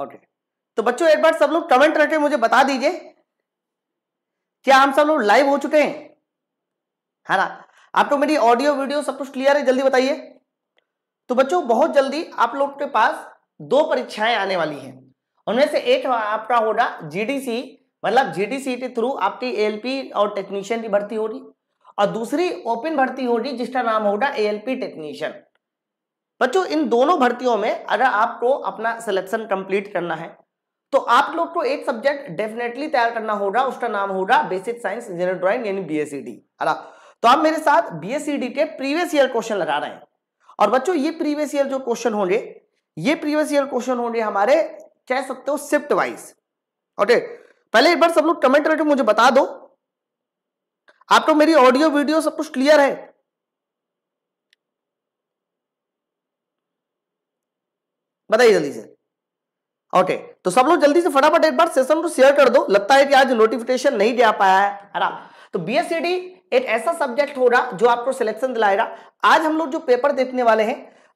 Okay तो बच्चों एक बार सब लोग कमेंट करके मुझे बता दीजिए क्या हम सब लोग लाइव हो चुके हैं है ना आपको मेरी ऑडियो वीडियो सब कुछ क्लियर है जल्दी बताइए तो बच्चों बहुत जल्दी आप लोग के पास दो परीक्षाएं आने वाली हैं उनमें से एक आपका होगा जीडीसी मतलब जीडीसी के थ्रू आपकी एएलपी और टेक्नीशियन की भर्ती होगी और दूसरी ओपन भर्ती होगी जिसका नाम होगा एएलपी टेक्नीशियन बच्चों इन दोनों भर्तियों में अगर आपको अपना सिलेक्शन कंप्लीट करना है तो आप लोग को एक सब्जेक्ट डेफिनेटली तैयार करना होगा उसका नाम होगा बेसिक साइंस इंजीनियर ड्राइंग यानी बीएससीडी अला तो आप मेरे साथ बीएससीडी के प्रीवियस ईयर क्वेश्चन लगा रहे हैं और बच्चों ये प्रीवियस ईयर जो क्वेश्चन होंगे ये प्रीवियस ईयर क्वेश्चन होंगे हमारे कह सकते हो शिफ्ट वाइज ओके पहले एक बार सब लोग कमेंट करके मुझे बता दो आप तो मेरी ऑडियो वीडियो सब कुछ क्लियर है बताइए जल्दी से ओके तो सब लोग जल्दी से फटाफट एक बार सेशन को शेयर कर दो लगता है कि आज नोटिफिकेशन नहीं दे पाया है आराम तो बी एक ऐसा सब्जेक्ट होगा जो आपको सिलेक्शन दिलाएगा आज हम लोग जो पेपर देखने वाले हैं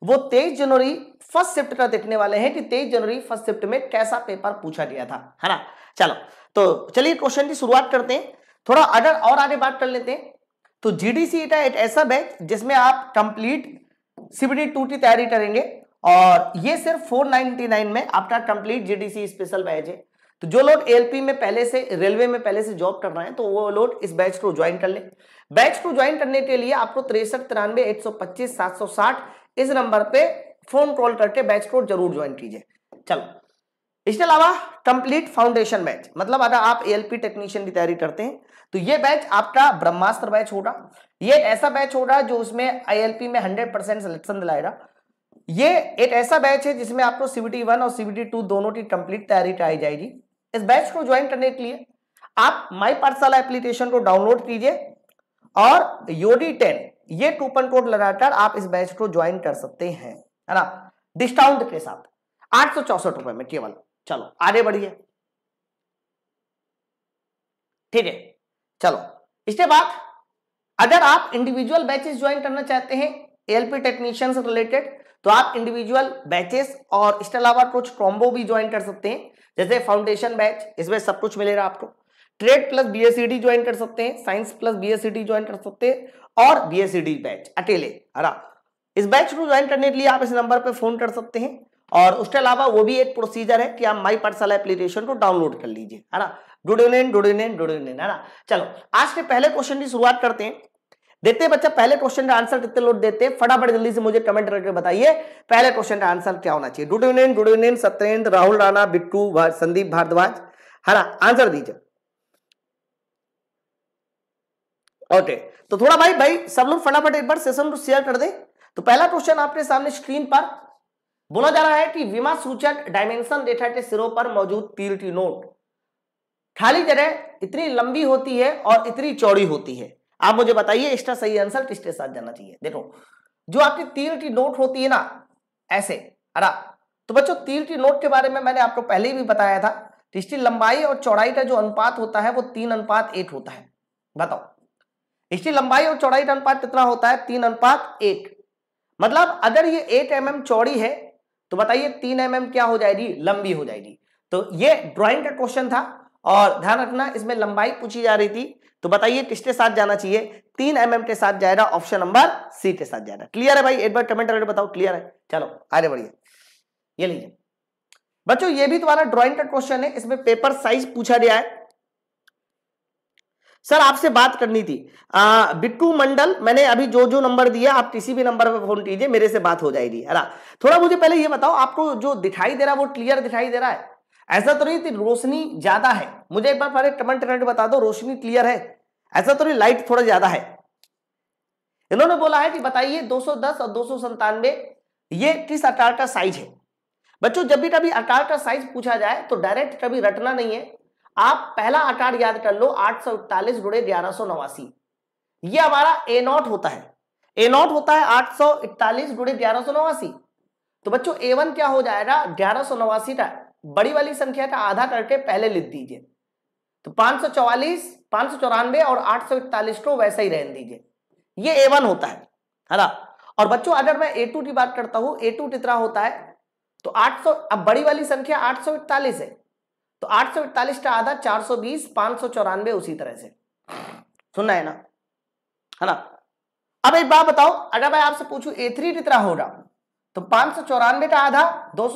वो 23 जनवरी फर्स्ट शिफ्ट का देखने वाले हैं कि 23 जनवरी फर्स्ट शिफ्ट में कैसा पेपर पूछा गया था है ना चलो तो चलिए क्वेश्चन की शुरुआत करते हैं थोड़ा अगर और आगे बात कर लेते हैं तो जीडीसी e का एक ऐसा बैच जिसमें आप कंप्लीट सीबीडी टू की तैयारी करेंगे और ये सिर्फ 499 में after complete GDC special batch है तो जो लोग एलपी में पहले से रेलवे में पहले से जॉब कर रहे हैं तो वो लोग इस बैच को ज्वाइन कर ले बैच को ज्वाइन करने के लिए आपको तिरसठ तिरानवे एक सौ पच्चीस सात सौ साठ इस नंबर पे फोन कॉल करके बैच को जरूर ज्वाइन कीजिए चलो इसके अलावा कंप्लीट फाउंडेशन बैच मतलब अगर आप एलपी टेक्नीशियन की तैयारी करते हैं तो ये बैच आपका ब्रह्मास्त्र बैच होगा ये ऐसा बैच होगा जो उसमें आईएलपी में 100 परसेंट सिलेक्शन दिलाएगा ये एक ऐसा बैच है जिसमें आपको सीबीटी वन और सीबीटी टू दोनों की कंप्लीट तैयारी कराई जाएगी इस बैच को ज्वाइन करने के लिए आप माई पाठशाला एप्लीकेशन को डाउनलोड कीजिए और योडी टेन ये कूपन कोड लगाकर आप इस बैच को ज्वाइन कर सकते हैं है ना डिस्काउंट के साथ आठ सौ चौसठ रुपए में केवल चलो आगे बढ़िए ठीक है चलो इसके बाद अगर आप इंडिविजुअल बैचेस ज्वाइन करना चाहते हैं एलपी टेक्नीशियन से रिलेटेड तो आप इंडिविजुअल बैचेस और इसके अलावा कुछ कॉम्बो भी ज्वाइन कर सकते हैं जैसे फाउंडेशन बैच इसमें सब कुछ मिलेगा आपको ट्रेड प्लस बीएससीडी ज्वाइन कर सकते हैं साइंस प्लस बीएससीडी ज्वाइन कर सकते हैं और बीएससीडी बैच अकेले हरा इस बैच को ज्वाइन करने के लिए आप इस नंबर पर फोन कर सकते हैं और उसके अलावा वो भी एक प्रोसीजर है कि आप माई पर्सनल एप्लीकेशन को डाउनलोड कर लीजिए है ना good evening good evening good evening है ना चलो आज के पहले क्वेश्चन की शुरुआत करते हैं देते हैं बच्चा पहले क्वेश्चन का आंसर कितने लोग देते हैं फटाफट जल्दी से मुझे कमेंट करके बताइए पहले क्वेश्चन का आंसर क्या होना चाहिए good evening good evening Satyendra Rahul Rana Bittu Sandeep Bharadwaj है ना आंसर दीजिए ओके तो थोड़ा भाई भाई सब लोग फटाफट एक बार सेशन को शेयर कर दे तो पहला क्वेश्चन आपके सामने स्क्रीन पर बोला जा रहा है कि विमा सूचक डायमेंशन रेखा के सिरों पर मौजूद पीएलटी नोट खाली जगह इतनी लंबी होती है और इतनी चौड़ी होती है आप मुझे बताइए इसका सही आंसर किसके साथ जाना चाहिए देखो जो आपकी तीर की नोट होती है ना ऐसे अरा तो बच्चों तीर की नोट के बारे में मैंने आपको पहले भी बताया था इसकी लंबाई और चौड़ाई का जो अनुपात होता है वो तीन अनुपात एक होता है बताओ इसकी लंबाई और चौड़ाई का अनुपात कितना होता है तीन अनुपात एक मतलब अगर ये एट एम mm चौड़ी है तो बताइए तीन एम mm क्या हो जाएगी लंबी हो जाएगी तो ये ड्रॉइंग का क्वेश्चन था और ध्यान रखना इसमें लंबाई पूछी जा रही थी तो बताइए किसके साथ जाना चाहिए तीन एम के साथ जाएगा ऑप्शन नंबर सी के साथ जाएगा क्लियर है भाई एक बार कमेंट करके बताओ क्लियर है चलो आगे बढ़िए ये लीजिए बच्चों ये भी तुम्हारा ड्रॉइंग का क्वेश्चन है इसमें पेपर साइज पूछा गया है सर आपसे बात करनी थी बिट्टू मंडल मैंने अभी जो जो नंबर दिया आप किसी भी नंबर पर फोन कीजिए मेरे से बात हो जाएगी है ना थोड़ा मुझे पहले ये बताओ आपको जो दिखाई दे रहा है वो क्लियर दिखाई दे रहा है ऐसा तो नहीं थी रोशनी ज्यादा है मुझे एक बार पहले कमेंट कमेंट बता दो रोशनी क्लियर है ऐसा तो नहीं लाइट थोड़ा ज्यादा है इन्होंने बोला है कि बताइए 210 और दो ये किस अटार का साइज है बच्चों जब भी कभी अटार का साइज पूछा जाए तो डायरेक्ट कभी रटना नहीं है आप पहला अटार याद कर लो आठ सौ इकतालीस गुड़े ग्यारह सौ नवासी यह हमारा ए नॉट होता है ए नॉट होता है आठ सौ इकतालीस जुड़े ग्यारह सौ नवासी तो बच्चों ए वन क्या हो जाएगा ग्यारह सौ नवासी का बड़ी वाली संख्या का आधा करके पहले लिख दीजिए तो 544, 594 और इकतालीस को वैसा ही रहने दीजिए ये ए वन होता है है ना और बच्चों अगर मैं ए टू की बात करता हूं ए टू कितना होता है तो 800 अब बड़ी वाली संख्या 841 है तो 841 का आधा 420 594 उसी तरह से सुनना है ना है ना अब एक बात बताओ अगर मैं आपसे पूछू ए थ्री कितना होगा तो पांच का आधा दो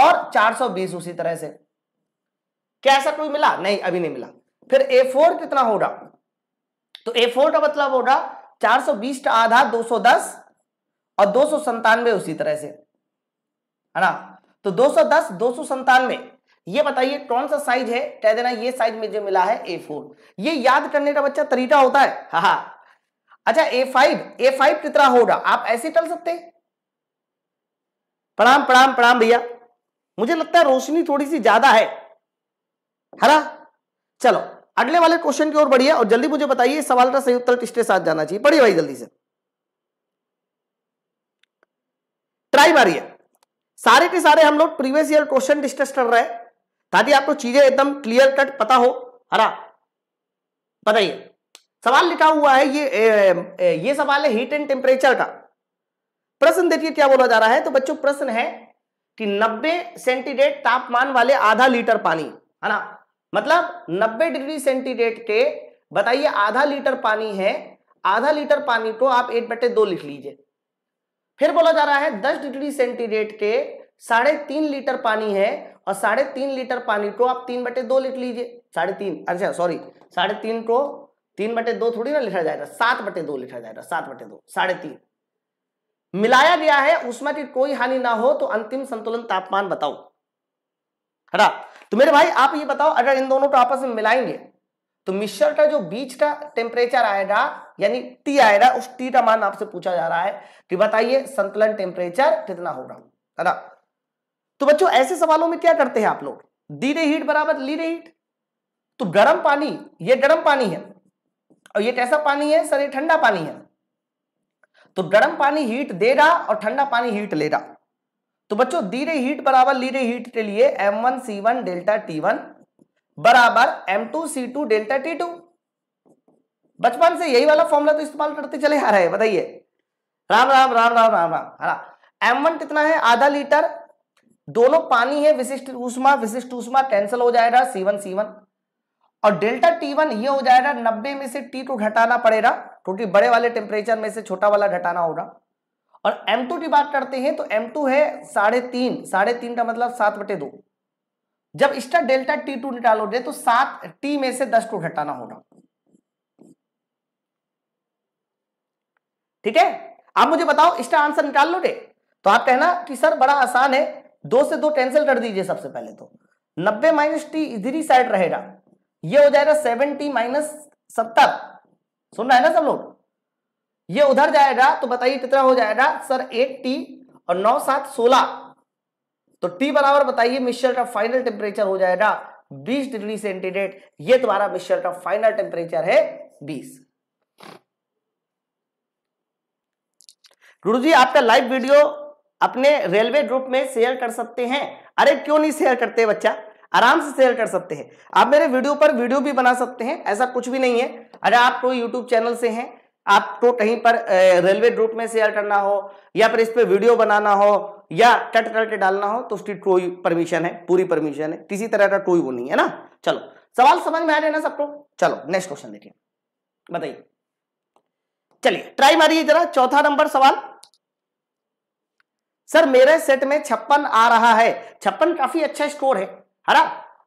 और बीस उसी तरह से क्या ऐसा कोई मिला नहीं अभी नहीं मिला फिर ए फोर कितना होगा तो ए फोर का मतलब होगा चार सौ बीस का आधा दो सौ दस और दो सौ संतानवे उसी तरह से है ना तो दो सौ दस दो सौ संतानवे ये बताइए कौन सा साइज है कह देना ये साइज मुझे मिला है ए फोर ये याद करने का बच्चा तरीका होता है हा हा अच्छा ए फाइव ए फाइव कितना होगा आप ऐसे चल सकते प्रणाम प्रणाम प्रणाम भैया मुझे लगता है रोशनी थोड़ी सी ज्यादा है है ना चलो अगले वाले क्वेश्चन की ओर बढ़िए और जल्दी मुझे बताइए सवाल का सही उत्तर किसके साथ जाना चाहिए बढ़िया भाई जल्दी से ट्राई मारिए सारे के सारे हम लोग प्रीवियस ईयर क्वेश्चन डिस्कस कर रहे हैं ताकि आपको चीजें एकदम क्लियर कट पता हो हरा बताइए सवाल लिखा हुआ है ये ए, ए, ये सवाल है हीट एंड टेम्परेचर का प्रश्न देखिए क्या बोला जा रहा है तो बच्चों प्रश्न है कि 90 सेंटीग्रेड तापमान वाले आधा लीटर पानी है ना मतलब 90 डिग्री सेंटीग्रेड के बताइए आधा लीटर पानी है आधा लीटर पानी को आप एट बटे दो लिख लीजिए फिर बोला जा रहा है 10 डिग्री सेंटीग्रेड के साढ़े तीन लीटर पानी है और साढ़े तीन लीटर पानी को आप तीन बटे दो लिख लीजिए साढ़े तीन अच्छा सॉरी साढ़े तीन को तीन बटे दो थोड़ी ना लिखा जाएगा सात बटे दो लिखा जाएगा सात बटे दो साढ़े तीन मिलाया गया है उसमें की कोई हानि ना हो तो अंतिम संतुलन तापमान बताओ हटा तो मेरे भाई आप ये बताओ अगर इन दोनों को आपस में मिलाएंगे तो मिश्र का जो बीच का टेम्परेचर आएगा यानी टी आएगा उस टी का मान आपसे पूछा जा रहा है कि बताइए संतुलन टेम्परेचर कितना होगा है ना तो बच्चों ऐसे सवालों में क्या करते हैं आप लोग दी रे हीट बराबर ली रे हीट तो गर्म पानी ये गर्म पानी है और ये कैसा पानी है सर ये ठंडा पानी है तो गर्म पानी हीट देगा और ठंडा पानी हीट लेगा तो बच्चों दी रही हीट बराबर ली रही हीट के लिए M one C one delta T one बराबर टू डेल्टा टू बचपन से यही वाला फॉर्मूला तो इस्तेमाल करते चले आ रहे बताइए राम राम राम राम राम राम एम वन कितना है आधा लीटर दोनों पानी है विशिष्ट ऊष्मा विशिष्ट ऊष्मा कैंसिल हो जाएगा सी वन सी वन और डेल्टा टी वन ये हो जाएगा नब्बे में से टी टू घटाना पड़ेगा क्योंकि बड़े वाले टेम्परेचर में से छोटा वाला घटाना होगा और एम टू की बात करते हैं तो एम टू है साढ़े तीन साढ़े तीन का मतलब सात बटे दो जब इसका डेल्टा टी टू निकालोगे तो सात टी में से दस को घटाना होगा ठीक है आप मुझे बताओ इसका आंसर निकाल लो दे तो आप कहना कि सर बड़ा आसान है दो से दो कैंसिल कर दीजिए सबसे पहले तो नब्बे माइनस टी इधर ही साइड रहेगा ये हो जाएगा सेवन टी माइनस सत्तर सुन रहा है ना सब लोग ये उधर जाएगा तो बताइए कितना हो जाएगा सर एट टी और नौ सात सोलह तो टी बराबर बताइए मिश्र का फाइनल टेम्परेचर हो जाएगा 20 डिग्री सेंटीग्रेड ये तुम्हारा मिश्र का फाइनल टेम्परेचर है 20 गुरु जी आपका लाइव वीडियो अपने रेलवे ग्रुप में शेयर कर सकते हैं अरे क्यों नहीं शेयर करते बच्चा आराम से शेयर कर सकते हैं आप मेरे वीडियो पर वीडियो भी बना सकते हैं ऐसा कुछ भी नहीं है अरे आप कोई यूट्यूब चैनल से हैं आपको तो कहीं पर रेलवे ग्रुप में शेयर करना हो या फिर इस पर वीडियो बनाना हो या कट करके डालना हो तो उसकी कोई परमिशन है पूरी परमिशन है किसी तरह का कोई वो नहीं है ना चलो सवाल समझ में आ रहे ना सबको चलो नेक्स्ट क्वेश्चन देखिए बताइए चलिए ट्राई मारिए जरा चौथा नंबर सवाल सर मेरे सेट में छप्पन आ रहा है छप्पन काफी अच्छा स्कोर है हरा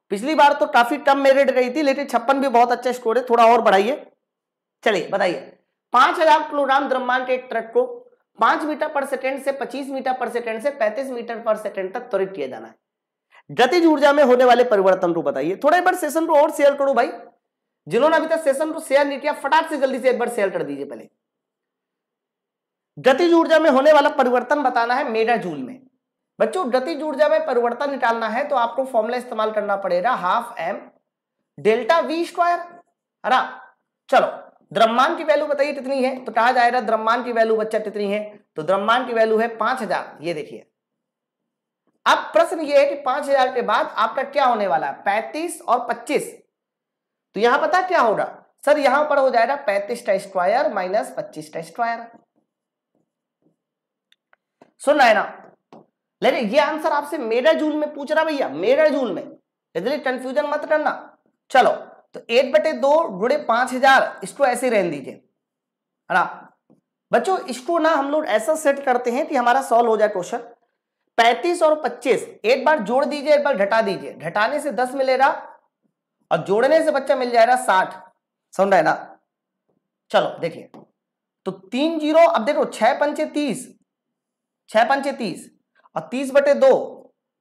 पिछली बार तो काफी कम मेरिट गई थी लेकिन छप्पन भी बहुत अच्छा स्कोर है थोड़ा और बढ़ाइए चलिए बताइए पांच हजार किलोग्राम द्रव्यमान के ट्रक को पांच मीटर पर सेकेंड से पच्चीस मीटर पर सेकेंड से पैंतीस मीटर पर सेकेंड तक त्वरित किया जाना है गतिज ऊर्जा में होने वाले परिवर्तन को बताइए थोड़ा एक बार सेशन को और शेयर करो भाई जिन्होंने अभी तक सेशन को शेयर नहीं किया फटाक से जल्दी से एक बार शेयर कर दीजिए पहले गतिज ऊर्जा में होने वाला परिवर्तन बताना है मेगा जूल में बच्चों गतिज ऊर्जा में परिवर्तन निकालना है तो आपको फॉर्मूला इस्तेमाल करना पड़ेगा half M delta V square है ना चलो द्रव्यमान की वैल्यू बताइए कितनी है तो कहा जा रहा द्रव्यमान की वैल्यू बच्चा कितनी है तो द्रव्यमान की वैल्यू है पांच हजार ये देखिए अब प्रश्न ये है कि पांच हजार के बाद आपका क्या होने वाला है पैंतीस और पच्चीस तो यहां पता क्या होगा सर यहां पर हो जाएगा पैंतीस का स्क्वायर माइनस पच्चीस का स्क्वायर सुन रहे ना लेकिन ये आंसर आपसे मेरा जून में पूछ रहा भैया मेरा जून में इसलिए कंफ्यूजन मत करना चलो तो एट बटे दो गुड़े पांच हजार इसको ऐसे रहने दीजिए है ना बच्चों इसको ना हम लोग ऐसा सेट करते हैं कि हमारा सॉल्व हो जाए क्वेश्चन पैंतीस और पच्चीस एक बार जोड़ दीजिए एक बार घटा दीजिए घटाने से दस मिलेगा और जोड़ने से बच्चा मिल जाएगा साठ समझ रहे ना चलो देखिए तो तीन जीरो अब देखो छह पंचे तीस छह पंचे तीस और तीस बटे दो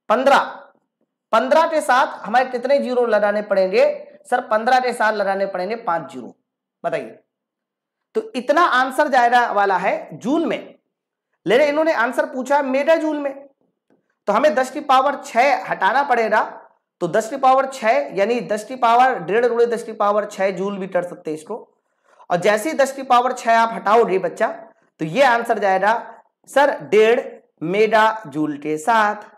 पंद्रह पंद्रह के साथ हमारे कितने जीरो लगाने पड़ेंगे सर पंद्रह के साथ लगाने पड़ेंगे पांच जीरो बताइए तो इतना आंसर जाएगा वाला है जून में लेकिन इन्होंने आंसर पूछा मेगा जून में तो हमें दस की पावर छह हटाना पड़ेगा तो दस की पावर छह यानी दस की पावर डेढ़ रुड़े दस की पावर छह जूल भी कर सकते हैं इसको और जैसे ही दस की पावर छह आप हटाओगे बच्चा तो ये आंसर जाएगा सर डेढ़ मेगा जूल के साथ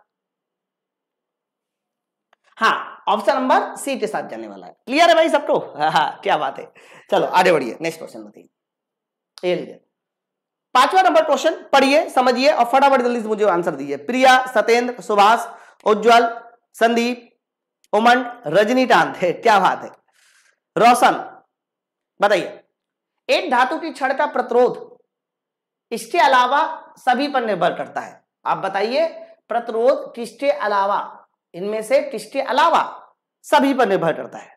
हाँ ऑप्शन नंबर सी के साथ जाने वाला है क्लियर है भाई सबको हाँ हा, क्या बात है चलो आगे बढ़िए नेक्स्ट क्वेश्चन बताइए पांचवा नंबर क्वेश्चन पढ़िए समझिए और फटाफट जल्दी से मुझे आंसर दीजिए प्रिया सत्येंद्र सुभाष उज्जवल संदीप उमन रजनी टांत है क्या बात है रोशन बताइए एक धातु की छड़ का प्रतिरोध इसके अलावा सभी पर निर्भर करता है आप बताइए प्रतिरोध किसके अलावा इनमें से किसके अलावा सभी पर निर्भर करता है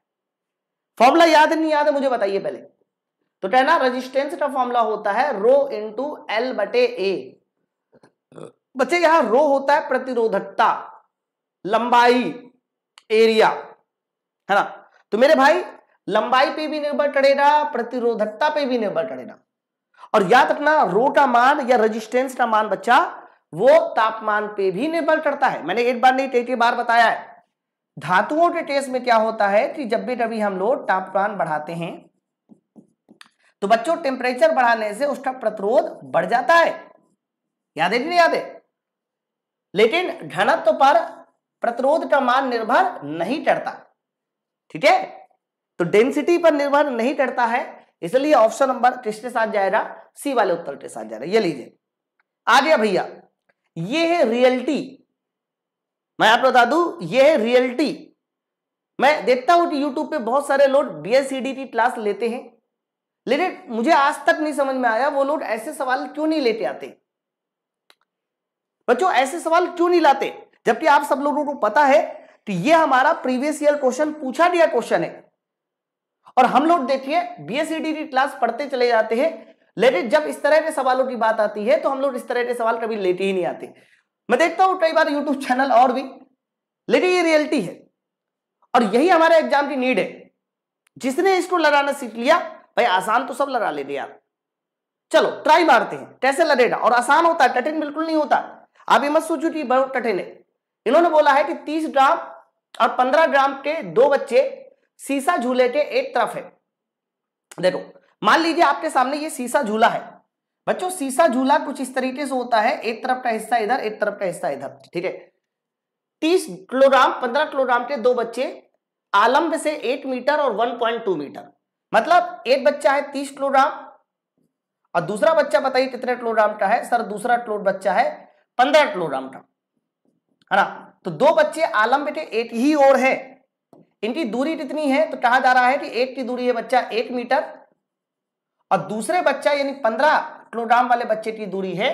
फॉर्मूला याद नहीं याद है मुझे बताइए पहले तो कहना रेजिस्टेंस का फॉर्मूला होता है रो इंटू एल बटे ए बच्चे यहां रो होता है प्रतिरोधकता लंबाई एरिया है ना तो मेरे भाई लंबाई पे भी निर्भर करेगा प्रतिरोधकता पे भी निर्भर करेगा और याद रखना रो का मान या रेजिस्टेंस का मान बच्चा वो तापमान पे भी निर्भर करता है मैंने एक बार नहीं कई बार बताया है धातुओं के टेस्ट में क्या होता है कि जब भी कभी हम लोग तापमान बढ़ाते हैं तो बच्चों टेम्परेचर बढ़ाने से उसका प्रतिरोध बढ़ जाता है याद है कि नहीं याद है लेकिन घनत्व पर प्रतिरोध का मान निर्भर नहीं करता ठीक है तो डेंसिटी पर निर्भर नहीं करता है इसलिए ऑप्शन नंबर किसके साथ जाएगा सी वाले उत्तर के साथ जाएगा ये लीजिए आ गया भैया ये है रियलिटी मैं आपको बता दू ये है रियलिटी मैं देखता हूं यूट्यूब पे बहुत सारे लोग बीएससीडी की क्लास लेते हैं लेकिन मुझे आज तक नहीं समझ में आया वो लोग ऐसे सवाल क्यों नहीं लेते आते बच्चों ऐसे सवाल क्यों नहीं लाते जबकि आप सब लोगों को पता है कि ये हमारा प्रीवियस ईयर क्वेश्चन पूछा गया क्वेश्चन है और हम लोग देखिए बीएसईडी की क्लास पढ़ते चले जाते हैं लेकिन जब इस तरह के सवालों की बात आती है तो हम लोग इस तरह के सवाल कभी लेते ही नहीं आते मैं देखता हूं कई बार यूट्यूब चैनल और भी लेकिन ये रियलिटी है और यही हमारे एग्जाम की नीड है जिसने इसको लड़ाना सीख लिया भाई आसान तो सब लड़ा ले यार चलो ट्राई मारते हैं कैसे लड़ेगा और आसान होता है कठिन बिल्कुल नहीं होता आप ये मत सोचो कि बहुत कठिन है इन्होंने बोला है कि तीस ग्राम और पंद्रह ग्राम के दो बच्चे सीसा झूले के एक तरफ है देखो मान लीजिए आपके सामने ये सीसा झूला है बच्चों सीसा झूला कुछ इस तरीके से होता है एक तरफ का हिस्सा इधर एक तरफ का हिस्सा इधर ठीक है तीस किलोग्राम पंद्रह किलोग्राम के दो बच्चे आलम्ब से एक मीटर और वन पॉइंट टू मीटर मतलब एक बच्चा है तीस किलोग्राम और दूसरा बच्चा बताइए कितने किलोग्राम का है सर दूसरा क्लोर बच्चा है पंद्रह किलोग्राम का है ना तो दो बच्चे आलम्ब के एक ही ओर है इनकी दूरी कितनी है तो कहा जा रहा है कि एक की दूरी है बच्चा एक मीटर और दूसरे बच्चा यानी पंद्रह किलोग्राम वाले बच्चे की दूरी है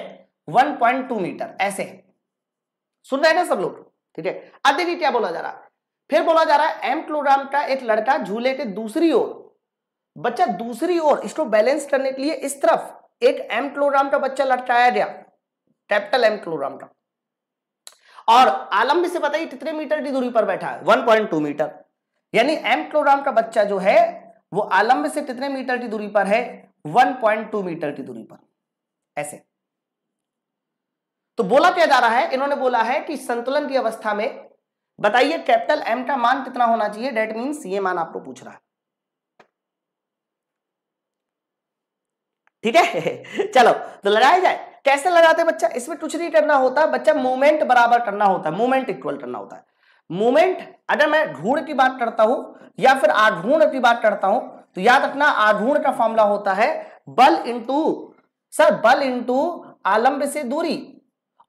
1.2 मीटर ऐसे है सुन रहे हैं ना सब लोग ठीक है अब देखिए क्या बोला जा रहा फिर बोला जा रहा है एम किलोग्राम का एक लड़का झूले के दूसरी ओर बच्चा दूसरी ओर इसको बैलेंस करने के लिए इस तरफ एक एम किलोग्राम का बच्चा लटकाया गया कैपिटल एम किलोग्राम का और आलम्ब से बताइए कितने मीटर की दूरी पर बैठा है 1.2 मीटर यानी एम किलोग्राम का बच्चा जो है वो आलम्ब से कितने मीटर की दूरी पर है 1.2 मीटर की दूरी पर ऐसे तो बोला क्या जा रहा है इन्होंने बोला है कि संतुलन की अवस्था में बताइए कैपिटल एम का मान कितना होना चाहिए डेट मीन्स ये मान आपको पूछ रहा है ठीक है चलो तो लगाया जाए कैसे लगाते बच्चा इसमें कुछ नहीं करना होता बच्चा मूवमेंट बराबर करना होता है मूवमेंट इक्वल करना होता है मूवमेंट अगर मैं ढूंढ की बात करता हूं या फिर आढ़ की बात करता हूं तो याद रखना आघूर्ण का फॉर्मूला होता है बल इंटू सर बल इंटू आलंब से दूरी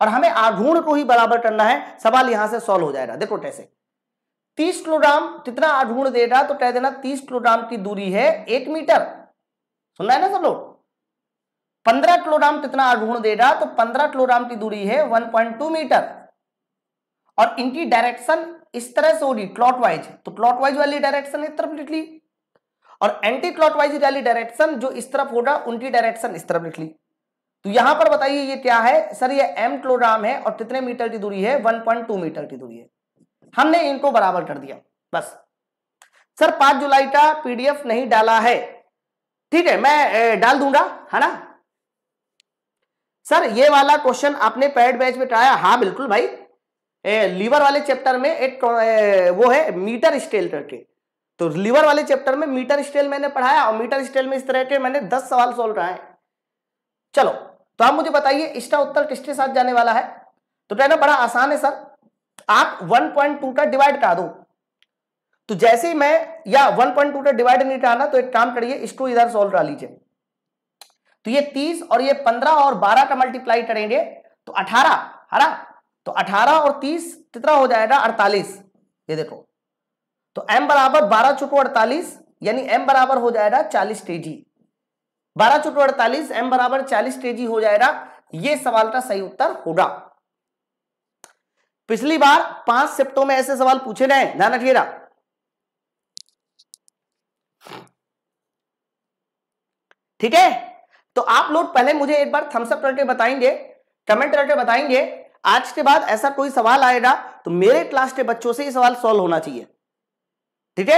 और हमें आघूर्ण को ही बराबर करना है सवाल यहां से सॉल्व हो जाएगा देखो कैसे तीस किलोग्राम कितना आघूर्ण देगा तो कह देना तीस किलोग्राम की दूरी है एक मीटर सुनना है ना सब लोग पंद्रह किलोग्राम कितना आघूर्ण देगा तो पंद्रह किलोग्राम की दूरी है वन पॉइंट टू मीटर और इनकी डायरेक्शन इस तरह से होगी वाइज तो वाइज वाली डायरेक्शन है तरफ लिख ली और एंटी क्लॉकवाइज वाली डायरेक्शन जो इस तरफ होगा उनकी डायरेक्शन इस तरफ लिख ली तो यहां पर बताइए ये क्या है सर ये एम क्लोराम है और कितने मीटर की दूरी है 1.2 मीटर की दूरी है हमने इनको बराबर कर दिया बस सर पांच जुलाई का पीडीएफ नहीं डाला है ठीक है मैं ए, डाल दूंगा है ना सर ये वाला क्वेश्चन आपने पैड बैच में कराया हाँ बिल्कुल भाई ए, लीवर वाले चैप्टर में एक ए, वो है मीटर स्टेल करके तो लीवर वाले चैप्टर में मीटर स्टेल मैंने पढ़ाया और मीटर स्टेल में इस तरह के मैंने दस सवाल सोल्व है चलो तो आप मुझे बताइए इसका उत्तर किसके साथ जाने वाला है तो कहना बड़ा आसान है सर आप 1.2 का डिवाइड करा दो तो जैसे ही मैं या 1.2 का डिवाइड नहीं कराना तो एक काम करिए इसको इधर सोल्व करा लीजिए तो ये 30 और ये 15 और 12 का मल्टीप्लाई करेंगे तो 18 हरा तो 18 और 30 कितना हो जाएगा 48 ये देखो तो m बराबर बारह चुटो अड़तालीस यानी m बराबर हो जाएगा चालीस टेजी बारह चुटो अड़तालीस एम बराबर चालीस टेजी हो जाएगा यह सवाल का सही उत्तर होगा पिछली बार पांच शिफ्टों में ऐसे सवाल पूछे गए ध्यान रखिएगा ठीक है तो आप लोग पहले मुझे एक बार थम्सअप करके बताएंगे कमेंट करके बताएंगे आज के बाद ऐसा कोई सवाल आएगा तो मेरे क्लास के बच्चों से ही सवाल सॉल्व होना चाहिए ठीक है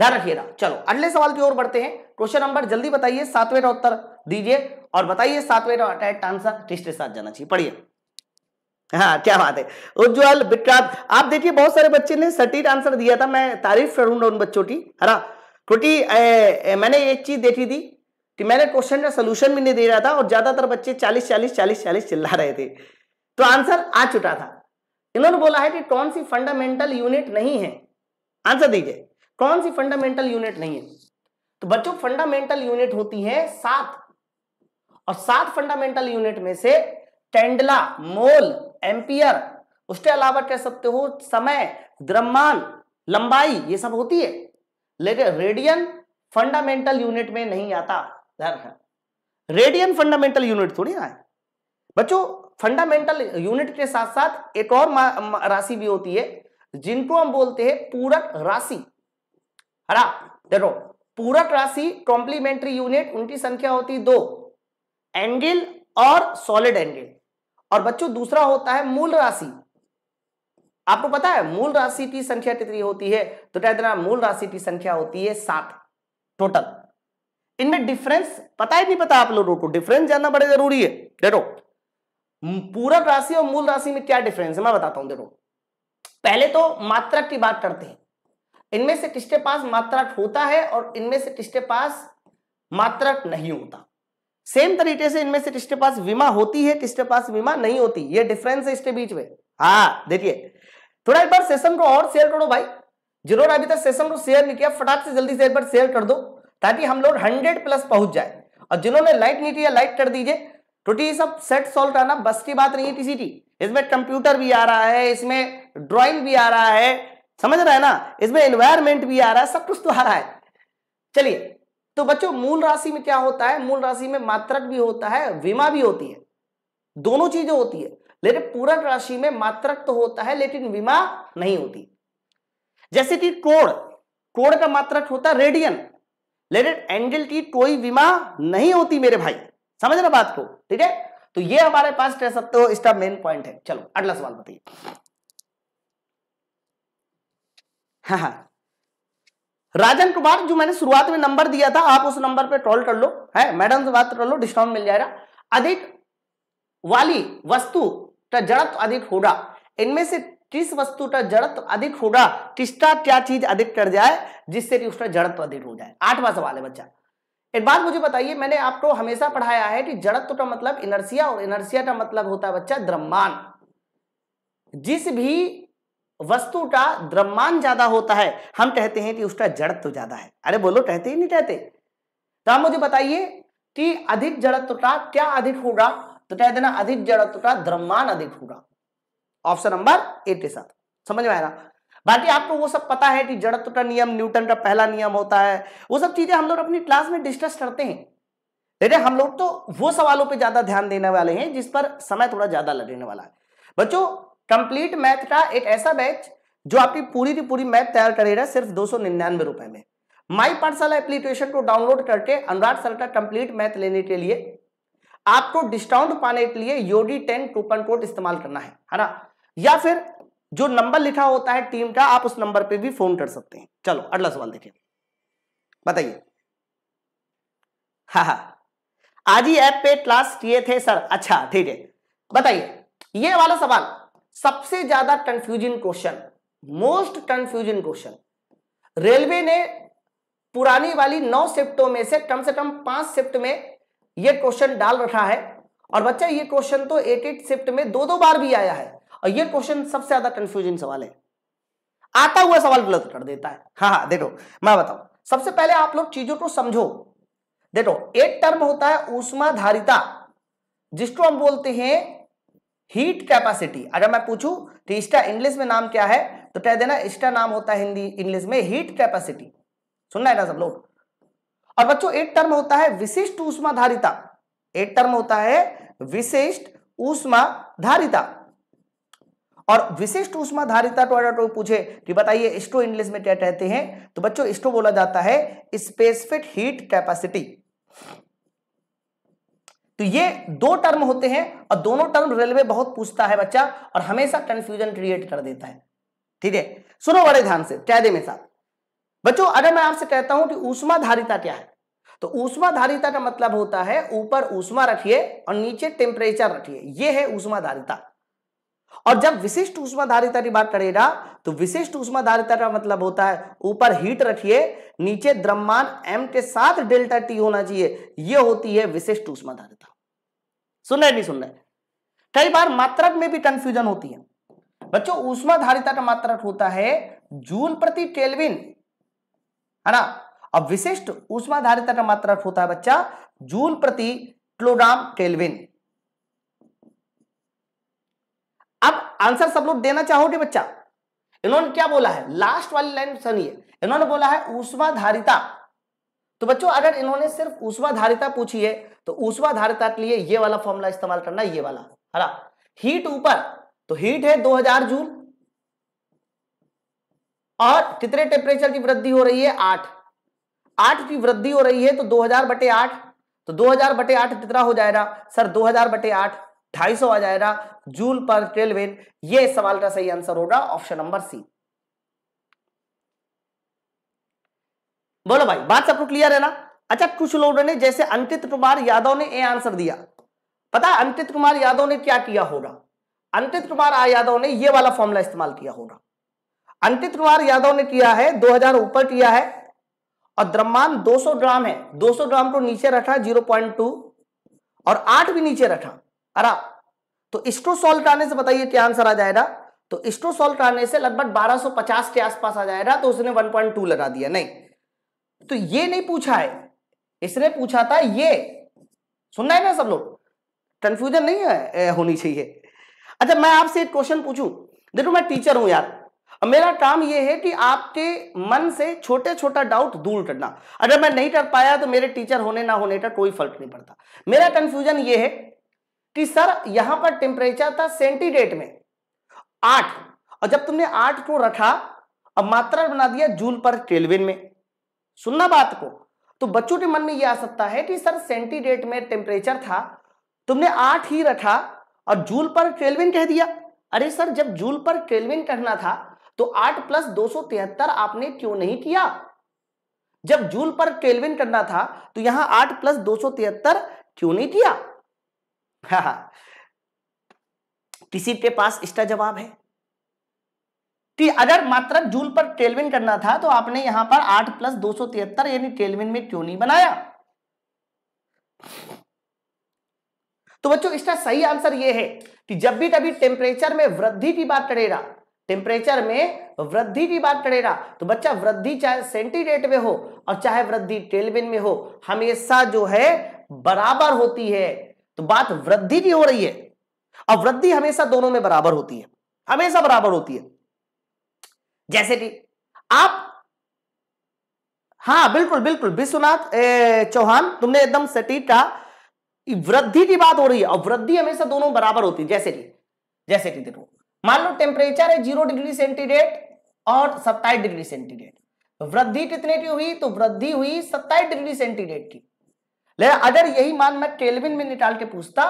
ध्यान रखिएगा चलो अगले सवाल की ओर बढ़ते हैं क्वेश्चन नंबर जल्दी बताइए सातवें का उत्तर दीजिए और बताइए सातवें का आंसर के साथ जाना चाहिए पढ़िए हाँ क्या बात है उज्ज्वल विक्रांत आप देखिए बहुत सारे बच्चे ने सटीक आंसर दिया था मैं तारीफ करूंगा उन बच्चों की है ना क्योंकि मैंने एक चीज देखी थी कि मैंने क्वेश्चन का सोल्यूशन भी नहीं दे रहा था और ज्यादातर बच्चे चालीस चालीस चालीस चालीस चिल्ला रहे थे तो आंसर आ चुका था इन्होंने बोला है कि कौन सी फंडामेंटल यूनिट नहीं है आंसर दीजिए कौन सी फंडामेंटल यूनिट नहीं है तो बच्चों फंडामेंटल यूनिट होती है सात और सात फंडामेंटल यूनिट में से टेंडला मोल एम्पियर उसके अलावा कह सकते हो समय द्रव्यमान लंबाई ये सब होती है लेकिन रेडियन फंडामेंटल यूनिट में नहीं आता रेडियन फंडामेंटल यूनिट थोड़ी ना है बच्चों फंडामेंटल यूनिट के साथ साथ एक और राशि भी होती है जिनको हम बोलते हैं पूरक राशि हरा देखो पूरक राशि कॉम्प्लीमेंट्री यूनिट उनकी संख्या होती है दो एंगल और सॉलिड एंगल और बच्चों दूसरा होता है मूल राशि आपको पता है मूल राशि की संख्या कितनी होती है तो कह देना मूल राशि की संख्या होती है सात टोटल इनमें डिफरेंस पता ही नहीं पता आप लोगों को डिफरेंस जानना बड़े जरूरी है देखो पूरक राशि और मूल राशि में क्या डिफरेंस है मैं बताता हूं देखो पहले तो मात्रा की बात करते हैं इनमें से किसके पास मात्रक होता है और इनमें से किसके पास मात्रक नहीं होता सेम तरीके से इनमें से किसके पास विमा होती है किसके पास विमा नहीं होती ये डिफरेंस है इसके बीच में हाँ देखिए थोड़ा एक बार सेशन को और शेयर करो भाई जरूर अभी तक सेशन को शेयर नहीं किया फटाक से जल्दी से एक बार शेयर कर दो ताकि हम लोग हंड्रेड प्लस पहुंच जाए और जिन्होंने लाइट नहीं किया लाइट कर दीजिए टोटी सब सेट सॉल्व करना बस की बात नहीं है किसी की इसमें कंप्यूटर भी आ रहा है इसमें ड्राइंग भी आ रहा है समझ रहा है ना इसमें एनवायरमेंट भी आ रहा है सब कुछ तो आ रहा है चलिए तो बच्चों मूल राशि में क्या होता है मूल राशि में मात्रक भी होता है विमा भी होती है दोनों चीजें होती है लेकिन पूरक राशि में मात्रक तो होता है लेकिन विमा नहीं होती जैसे कि कोड़ कोड़ का मात्रक होता है रेडियन लेकिन एंगल की कोई विमा नहीं होती मेरे भाई समझ रहे बात को ठीक है तो ये हमारे पास कह सकते हो इसका मेन पॉइंट है चलो अगला सवाल बताइए राजन कुमार जो मैंने शुरुआत में नंबर दिया था आप उस नंबर पे ट्रोल कर लो है मैडम से बात कर लो डिस्काउंट मिल जाएगा अधिक वाली वस्तु का जड़त्व अधिक होगा इनमें से किस वस्तु का जड़त्व अधिक होगा किसका क्या चीज अधिक कर जाए जिससे कि उसका जड़त्व अधिक हो जाए आठवां सवाल है बच्चा एक बात मुझे बताइए मैंने आपको हमेशा पढ़ाया है कि जड़त्व का मतलब इनर्सिया और इनर्सिया का मतलब होता है बच्चा द्रव्यमान जिस भी वस्तु का द्रव्यमान ज्यादा होता है हम कहते हैं कि उसका जड़त्व तो ज्यादा है अरे बोलो कहते ही नहीं कहते तो आप मुझे बताइए कि अधिक जड़त्व का क्या अधिक होगा तो कह देना अधिक जड़त्व का द्रव्यमान अधिक होगा ऑप्शन नंबर ए के साथ समझ में आएगा बाकी आपको वो सब पता है कि जड़त्व का नियम न्यूटन का पहला नियम होता है वो सब चीजें हम लोग अपनी क्लास में डिस्कस करते हैं देखिए हम लोग तो वो सवालों पे ज्यादा ध्यान देने वाले हैं जिस पर समय थोड़ा ज्यादा लगने वाला है बच्चों कंप्लीट मैथ का एक ऐसा बैच जो आपकी पूरी की पूरी मैथ तैयार करेगा सिर्फ दो सौ निन्यानवे रुपए में माई पाठशाला एप्लीकेशन को डाउनलोड करके अनुराग सर का कंप्लीट मैथ लेने के लिए आपको डिस्काउंट पाने के लिए योडी टेन कूपन कोड इस्तेमाल करना है है ना या फिर जो नंबर लिखा होता है टीम का आप उस नंबर पे भी फोन कर सकते हैं चलो अगला सवाल देखिए बताइए हा हा आज ही ऐप पे क्लास किए थे सर अच्छा ठीक है बताइए ये वाला सवाल सबसे ज्यादा confusion question most confusion question railway ने पुरानी वाली नौ शिफ्टों में से कम से कम पांच शिफ्ट में यह क्वेश्चन डाल रखा है और बच्चा ये क्वेश्चन तो एक एक शिफ्ट में दो दो बार भी आया है और ये क्वेश्चन सबसे ज्यादा कंफ्यूजन सवाल है आता हुआ सवाल गलत कर देता है हाँ हाँ देखो मैं बताऊं सबसे पहले आप लोग चीजों को समझो देखो एक टर्म होता है धारिता जिसको हम बोलते हैं हीट कैपेसिटी अगर मैं पूछूं तो इसका इंग्लिश में नाम क्या है तो कह देना इसका नाम होता है हिंदी इंग्लिश में हीट कैपेसिटी सुनना है ना सब लोग और बच्चों एक टर्म होता है विशिष्ट ऊष्मा धारिता एक टर्म होता है विशिष्ट ऊष्मा धारिता और विशिष्ट ऊष्मा धारिता तो अगर कोई पूछे कि बताइए इस्टो इंग्लिश में क्या कहते हैं तो बच्चों इस्टो बोला जाता है स्पेसिफिक हीट कैपेसिटी तो ये दो टर्म होते हैं और दोनों टर्म रेलवे बहुत पूछता है बच्चा और हमेशा कंफ्यूजन क्रिएट कर देता है ठीक है सुनो बड़े ध्यान से कैदे में साथ बच्चों अगर मैं आपसे कहता हूं कि ऊष्मा धारिता क्या है तो ऊष्मा धारिता का मतलब होता है ऊपर ऊष्मा रखिए और नीचे टेम्परेचर रखिए यह है ऊष्मा धारिता और जब विशिष्ट ऊष्मा धारिता की बात करेगा तो विशिष्ट ऊष्मा धारिता का मतलब होता है ऊपर हीट रखिए नीचे द्रव्यमान एम के साथ डेल्टा टी होना चाहिए यह होती है विशिष्ट ऊष्मा धारिता सुन रहे नहीं सुन रहे कई बार मात्रक में भी कंफ्यूजन होती है बच्चों ऊष्मा धारिता का मात्रक होता है जूल प्रति टेलविन है ना अब विशिष्ट ऊष्मा धारिता का मात्रक होता है बच्चा जूल प्रति किलोग्राम टेलविन आंसर सब लोग देना चाहोगे बच्चा इन्होंने क्या बोला है लास्ट वाली लाइन सुनिए इन्होंने बोला है ऊष्माधारिता तो बच्चों अगर इन्होंने सिर्फ ऊष्माधारिता पूछी है तो ऊष्माधारिता के लिए ये वाला फॉर्मूला इस्तेमाल करना ये वाला हरा हीट ऊपर तो हीट है 2000 जूल और कितने टेम्परेचर की वृद्धि हो रही है आठ आठ की वृद्धि हो रही है तो 2000 बटे आठ तो 2000 बटे आठ कितना हो जाएगा सर 2000 बटे आठ ढाई सौ आ जाएगा जूल पर केल्विन ये सवाल का सही आंसर होगा ऑप्शन नंबर सी बोलो भाई बात सबको क्लियर है ना अच्छा कुछ लोगों ने जैसे अंकित कुमार यादव ने ए आंसर दिया पता है अंकित कुमार यादव ने क्या किया होगा अंकित कुमार यादव ने ये वाला फॉर्मूला इस्तेमाल किया होगा अंकित कुमार यादव ने किया है 2000 ऊपर किया है और द्रव्यमान 200 ग्राम है 200 ग्राम को नीचे रखा 0.2 और 8 भी नीचे रखा अरा तो इसको सॉल्व करने से बताइए क्या आंसर आ जाएगा तो इसको सॉल्व करने से लगभग 1250 के आसपास आ जाएगा तो उसने 1.2 लगा दिया नहीं तो ये नहीं पूछा है इसने पूछा था ये सुनना है ना सब लोग कंफ्यूजन नहीं है ए, होनी चाहिए अच्छा मैं आपसे एक क्वेश्चन पूछू देखो मैं टीचर हूं यार और मेरा काम यह है कि आपके मन से छोटे छोटा डाउट दूर करना अगर मैं नहीं कर पाया तो मेरे टीचर होने ना होने का कोई फर्क नहीं पड़ता मेरा कंफ्यूजन यह है कि सर यहां पर टेम्परेचर था सेंटीग्रेड में आठ और जब तुमने आठ को रखा अब मात्रा बना दिया जूल पर केल्विन में सुनना बात को तो बच्चों के मन में यह आ सकता है कि सर सेंटीग्रेड में टेम्परेचर था तुमने आठ ही रखा और जूल पर केल्विन कह दिया अरे सर जब जूल पर केल्विन कहना था तो आठ प्लस दो सौ तिहत्तर आपने क्यों नहीं किया जब जूल पर केल्विन करना था तो यहां आठ प्लस दो सौ तिहत्तर क्यों नहीं किया हाँ, हाँ। किसी के पास इसका जवाब है कि अगर मात्र जूल पर टेलविन करना था तो आपने यहां पर आठ प्लस दो सौ तिहत्तर यानी टेलविन में क्यों नहीं बनाया तो बच्चों इसका सही आंसर यह है कि जब भी कभी टेम्परेचर में वृद्धि की बात करेगा टेम्परेचर में वृद्धि की बात करेगा तो बच्चा वृद्धि चाहे सेंटीग्रेड में हो और चाहे वृद्धि टेलविन में हो हमेशा जो है बराबर होती है तो बात वृद्धि की हो रही है और वृद्धि हमेशा दोनों में बराबर होती है हमेशा बराबर होती है जैसे कि आप हाँ बिल्कुल बिल्कुल विश्वनाथ चौहान तुमने एकदम सटीक कहा वृद्धि की बात हो रही है और वृद्धि हमेशा दोनों बराबर होती है जैसे कि जैसे कि देखो मान लो टेम्परेचर है जीरो डिग्री सेंटीग्रेड और सत्ताईस डिग्री सेंटीग्रेड वृद्धि कितने की हुई तो वृद्धि हुई सत्ताईस डिग्री सेंटीग्रेड की ले अगर यही मान मैं केल्विन में निकाल के पूछता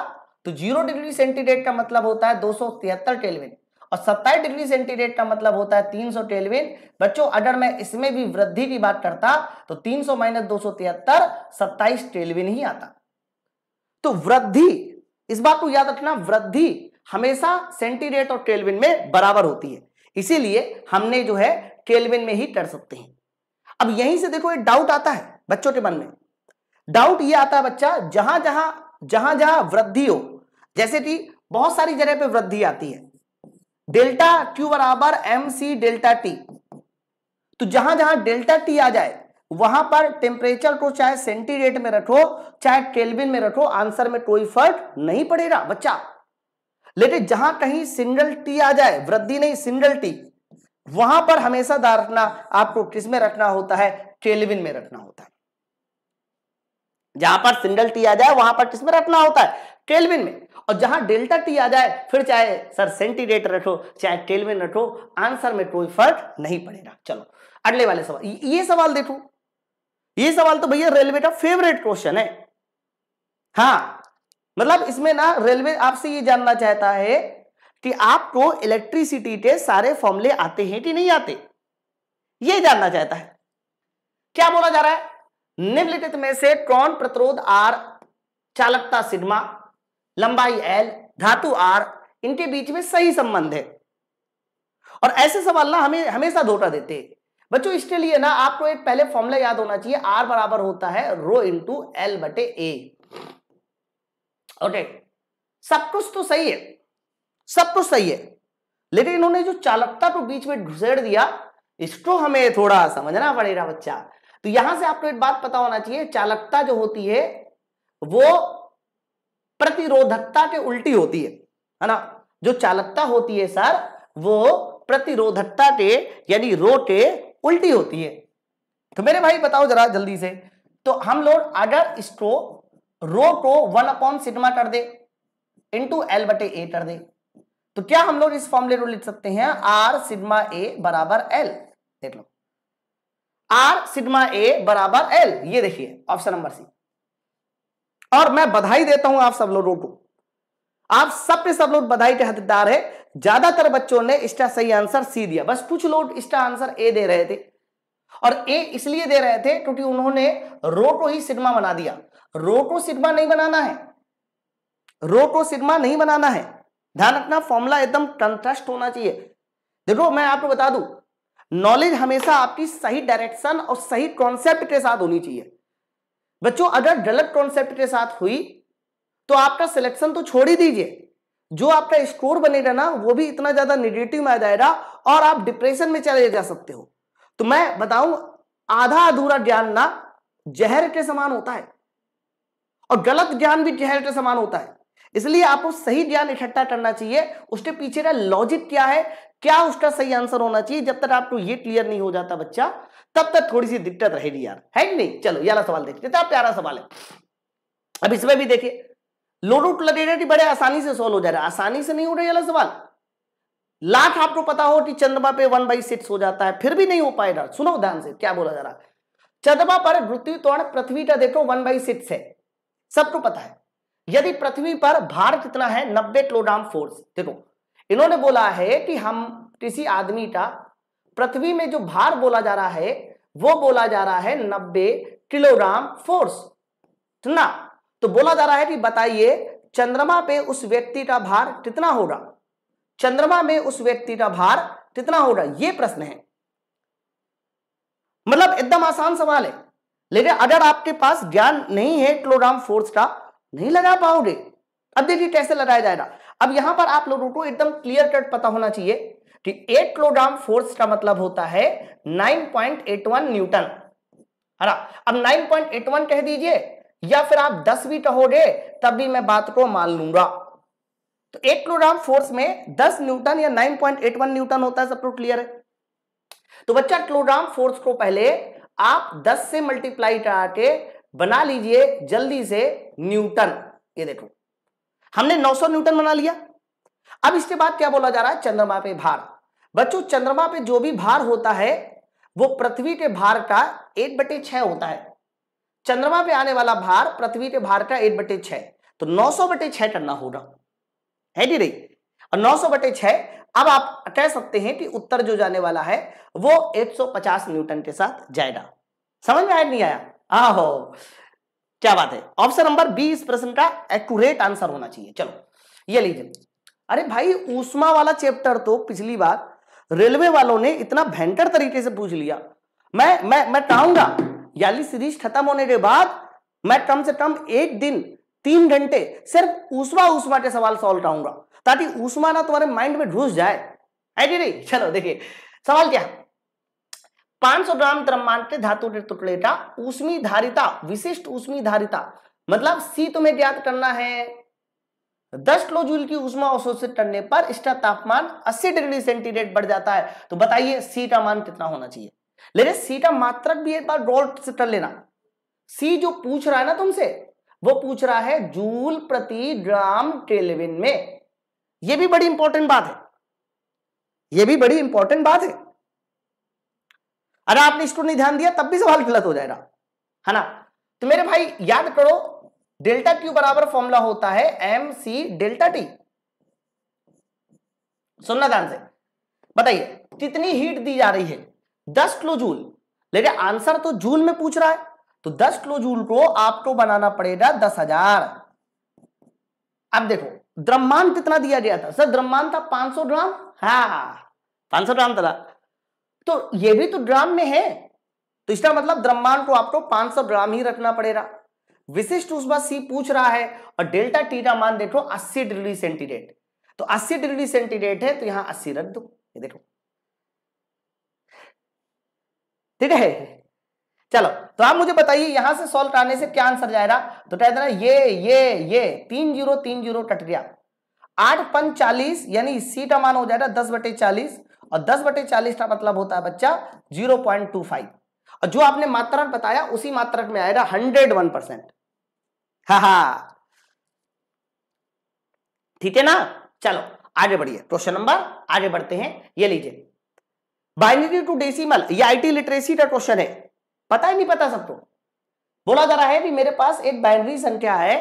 तो जीरो डिग्री सेंटीग्रेड का मतलब होता है दो सौ तिहत्तर केल्विन और सत्ताईस डिग्री सेंटीग्रेड का मतलब होता है तीन सौ टेलविन बच्चों अगर मैं इसमें भी वृद्धि की बात करता तो तीन सौ माइनस दो सौ तिहत्तर सत्ताईस टेलविन ही आता तो वृद्धि इस बात को याद रखना वृद्धि हमेशा सेंटीग्रेड और टेलविन में बराबर होती है इसीलिए हमने जो है केल्विन में ही कर सकते हैं अब यहीं से देखो एक डाउट आता है बच्चों के मन में डाउट ये आता है बच्चा जहां जहां जहां जहां वृद्धि हो जैसे कि बहुत सारी जगह पे वृद्धि आती है डेल्टा क्यू बराबर एम सी डेल्टा टी तो जहां जहां डेल्टा टी आ जाए वहां पर टेम्परेचर को चाहे सेंटीग्रेड में रखो चाहे केल्विन में रखो आंसर में कोई फर्क नहीं पड़ेगा बच्चा लेकिन जहां कहीं सिंगल टी आ जाए वृद्धि नहीं सिंगल टी वहां पर हमेशा रखना आपको किस में रखना होता है केल्विन में रखना होता है जहां पर सिंगल टी आ जाए वहां पर किसमें रखना होता है केल्विन में और जहां डेल्टा टी आ जाए फिर चाहे सर सेंटीग्रेड रखो चाहे केल्विन रखो आंसर में कोई फर्क नहीं पड़ेगा चलो अगले वाले सवाल ये सवाल देखो ये सवाल तो भैया रेलवे का फेवरेट क्वेश्चन है हाँ मतलब इसमें ना रेलवे आपसे ये जानना चाहता है कि आपको इलेक्ट्रिसिटी के सारे फॉर्मले आते हैं कि नहीं आते ये जानना चाहता है क्या बोला जा रहा है निम्नलिखित में से कौन प्रतिरोध आर चालकता सिग्मा लंबाई एल धातु आर इनके बीच में सही संबंध है और ऐसे सवाल ना हमें हमेशा धोटा देते बच्चों इसके लिए ना आपको एक पहले फॉर्मूला याद होना चाहिए आर बराबर होता है रो इंटू एल बटे ए ओके सब कुछ तो सही है सब कुछ सही है लेकिन इन्होंने जो चालकता को बीच में घुसेड़ दिया इसको हमें थोड़ा समझना पड़ेगा बच्चा तो यहां से आपको एक बात पता होना चाहिए चालकता जो होती है वो प्रतिरोधकता के उल्टी होती है है ना जो चालकता होती है सर वो प्रतिरोधकता के यानी रो के उल्टी होती है तो मेरे भाई बताओ जरा जल्दी से तो हम लोग अगर इसको रो को वन अपॉन सिग्मा कर दे टू एल बटे ए कर दे तो क्या हम लोग इस फॉर्मूले को लिख सकते हैं आर सिग्मा ए बराबर एल देख लो आर सिग्मा ए बराबर एल ये देखिए ऑप्शन नंबर सी और मैं बधाई देता हूं आप सब लोगों को आप सब पे सब लोग बधाई के हकदार है ज्यादातर बच्चों ने इसका सही आंसर सी दिया बस कुछ लोग इसका आंसर ए दे रहे थे और ए इसलिए दे रहे थे क्योंकि उन्होंने रो को ही सिग्मा बना दिया रो को सिग्मा नहीं बनाना है रो को सिग्मा नहीं बनाना है ध्यान रखना फॉर्मूला एकदम कंट्रस्ट होना चाहिए देखो मैं आपको बता दू नॉलेज हमेशा आपकी सही डायरेक्शन और सही कॉन्सेप्ट के साथ होनी चाहिए बच्चों अगर गलत कॉन्सेप्ट के साथ हुई तो आपका सिलेक्शन तो छोड़ ही दीजिए जो आपका स्कोर बनेगा ना वो भी इतना ज्यादा निगेटिव में आ जाएगा और आप डिप्रेशन में चले जा सकते हो तो मैं बताऊं आधा अधूरा ज्ञान ना जहर के समान होता है और गलत ज्ञान भी जहर के समान होता है इसलिए आपको सही ज्ञान इकट्ठा करना चाहिए उसके पीछे का लॉजिक क्या है क्या उसका सही आंसर होना चाहिए जब तक आपको ये क्लियर नहीं हो जाता बच्चा तब तक थोड़ी सी दिक्कत रहेगी यार है नहीं चलो यारा सवाल देख लेते प्यारा सवाल है अब इसमें भी देखिए लोरूट लटेरिटी बड़े आसानी से सॉल्व हो जा रहा है आसानी से नहीं हो रहा है सवाल लाख आपको पता हो कि चंद्रमा पे वन बाई सिक्स हो जाता है फिर भी नहीं हो पाएगा सुनो ध्यान से क्या बोला जा रहा है चंद्रमा पर गुरुत्वीकरण पृथ्वी का देखो वन बाई सिक्स है सबको पता है यदि पृथ्वी पर भार कितना है नब्बे किलोग्राम फोर्स देखो इन्होंने बोला है कि हम किसी आदमी का पृथ्वी में जो भार बोला जा रहा है वो बोला जा रहा है नब्बे किलोग्राम फोर्स ना तो बोला जा रहा है कि बताइए चंद्रमा पे उस व्यक्ति का भार कितना होगा चंद्रमा में उस व्यक्ति का भार कितना होगा यह प्रश्न है मतलब एकदम आसान सवाल है लेकिन अगर आपके पास ज्ञान नहीं है किलोग्राम फोर्स का नहीं लगा पाओगे अब देखिए कैसे लगाया जाएगा अब यहां पर आप लोगों को एकदम क्लियर कट पता होना चाहिए कि 8 किलोग्राम फोर्स का मतलब होता है 9.81 न्यूटन है ना अब 9.81 कह दीजिए या फिर आप 10 भी कहोगे तब भी मैं बात को मान लूंगा तो 8 किलोग्राम फोर्स में 10 न्यूटन या 9.81 न्यूटन होता है सब लोग क्लियर है तो बच्चा किलोग्राम फोर्स को पहले आप 10 से मल्टीप्लाई करा के बना लीजिए जल्दी से न्यूटन ये देखो हमने 900 न्यूटन बना लिया अब इसके बाद क्या बोला जा रहा है चंद्रमा पे भार बच्चों चंद्रमा पे जो भी भार होता है वो पृथ्वी के भार का एक बटे छह होता है चंद्रमा पे आने वाला भार पृथ्वी के भार का एक बटे छह तो नौ सौ बटे छह करना होगा है नहीं और नौ सौ बटे छह अब आप कह सकते हैं कि उत्तर जो जाने वाला है वो 150 न्यूटन के साथ जाएगा समझ में आया नहीं आया आहो क्या बात है ऑप्शन नंबर बी इस प्रश्न का एक्यूरेट आंसर होना चाहिए चलो ये लीजिए अरे भाई ऊष्मा वाला चैप्टर तो पिछली बार रेलवे वालों ने इतना भयंकर तरीके से पूछ लिया मैं मैं मैं चाहूंगा याली सीरीज खत्म होने के बाद मैं कम से कम एक दिन तीन घंटे सिर्फ ऊष्मा ऊष्मा के सवाल सॉल्व कराऊंगा ताकि ऊष्मा ना तुम्हारे माइंड में घुस जाए आई नहीं चलो देखिए सवाल क्या है 500 ग्राम के धातु का उष्मी धारिता विशिष्ट उष्मी धारिता मतलब सी तुम्हें ज्ञात करना है दस किलो जूल की उष्मा अवशोषित करने पर इसका तापमान 80 डिग्री सेंटीग्रेड बढ़ जाता है तो बताइए सी का मान कितना होना चाहिए लेकिन सी का मात्रक भी एक बार गौर से कर लेना सी जो पूछ रहा है ना तुमसे वो पूछ रहा है जूल प्रति ग्राम केल्विन में ये भी बड़ी इंपॉर्टेंट बात है ये भी बड़ी इंपॉर्टेंट बात है अगर आपने इसको नहीं ध्यान दिया तब भी सवाल गलत हो जाएगा है ना तो मेरे भाई याद करो डेल्टा क्यू बराबर फॉर्मूला होता है एम सी डेल्टा टी सुनना ध्यान से बताइए कितनी हीट दी जा रही है दस किलो जूल लेकिन आंसर तो जूल में पूछ रहा है तो दस किलो जूल को आपको बनाना पड़ेगा दस हजार अब देखो द्रह्मांड कितना दिया गया था सर द्रह्मांड था सौ ग्राम हाँ, हाँ, हाँ। पांच सौ ग्राम था तो ये भी तो ग्राम में है तो इसका मतलब ब्रह्मांड को आपको 500 ग्राम ही रखना पड़ेगा विशिष्ट उष्मा सी पूछ रहा है और डेल्टा टी का मान देखो 80 डिग्री सेंटीग्रेड तो 80 डिग्री सेंटीग्रेड है तो यहां 80 रख दो ये देखो ठीक है चलो तो आप मुझे बताइए यहां से सॉल्व कराने से क्या आंसर जाएगा तो कह देना ये ये ये तीन जीरो तीन जीरो कट गया आठ पंच चालीस यानी सी का मान हो जाएगा दस बटे चालीस और दस बटे चालीस का मतलब होता है बच्चा जीरो पॉइंट टू फाइव और जो आपने मात्रक बताया उसी मात्रक में आएगा हंड्रेड वन परसेंट हा हा ठीक है ना चलो आगे बढ़िए क्वेश्चन नंबर आगे बढ़ते हैं ये लीजिए बाइनरी टू डेसिमल ये आईटी लिटरेसी का क्वेश्चन है पता ही नहीं पता सबको तो। बोला जा रहा है कि मेरे पास एक बाइनरी संख्या है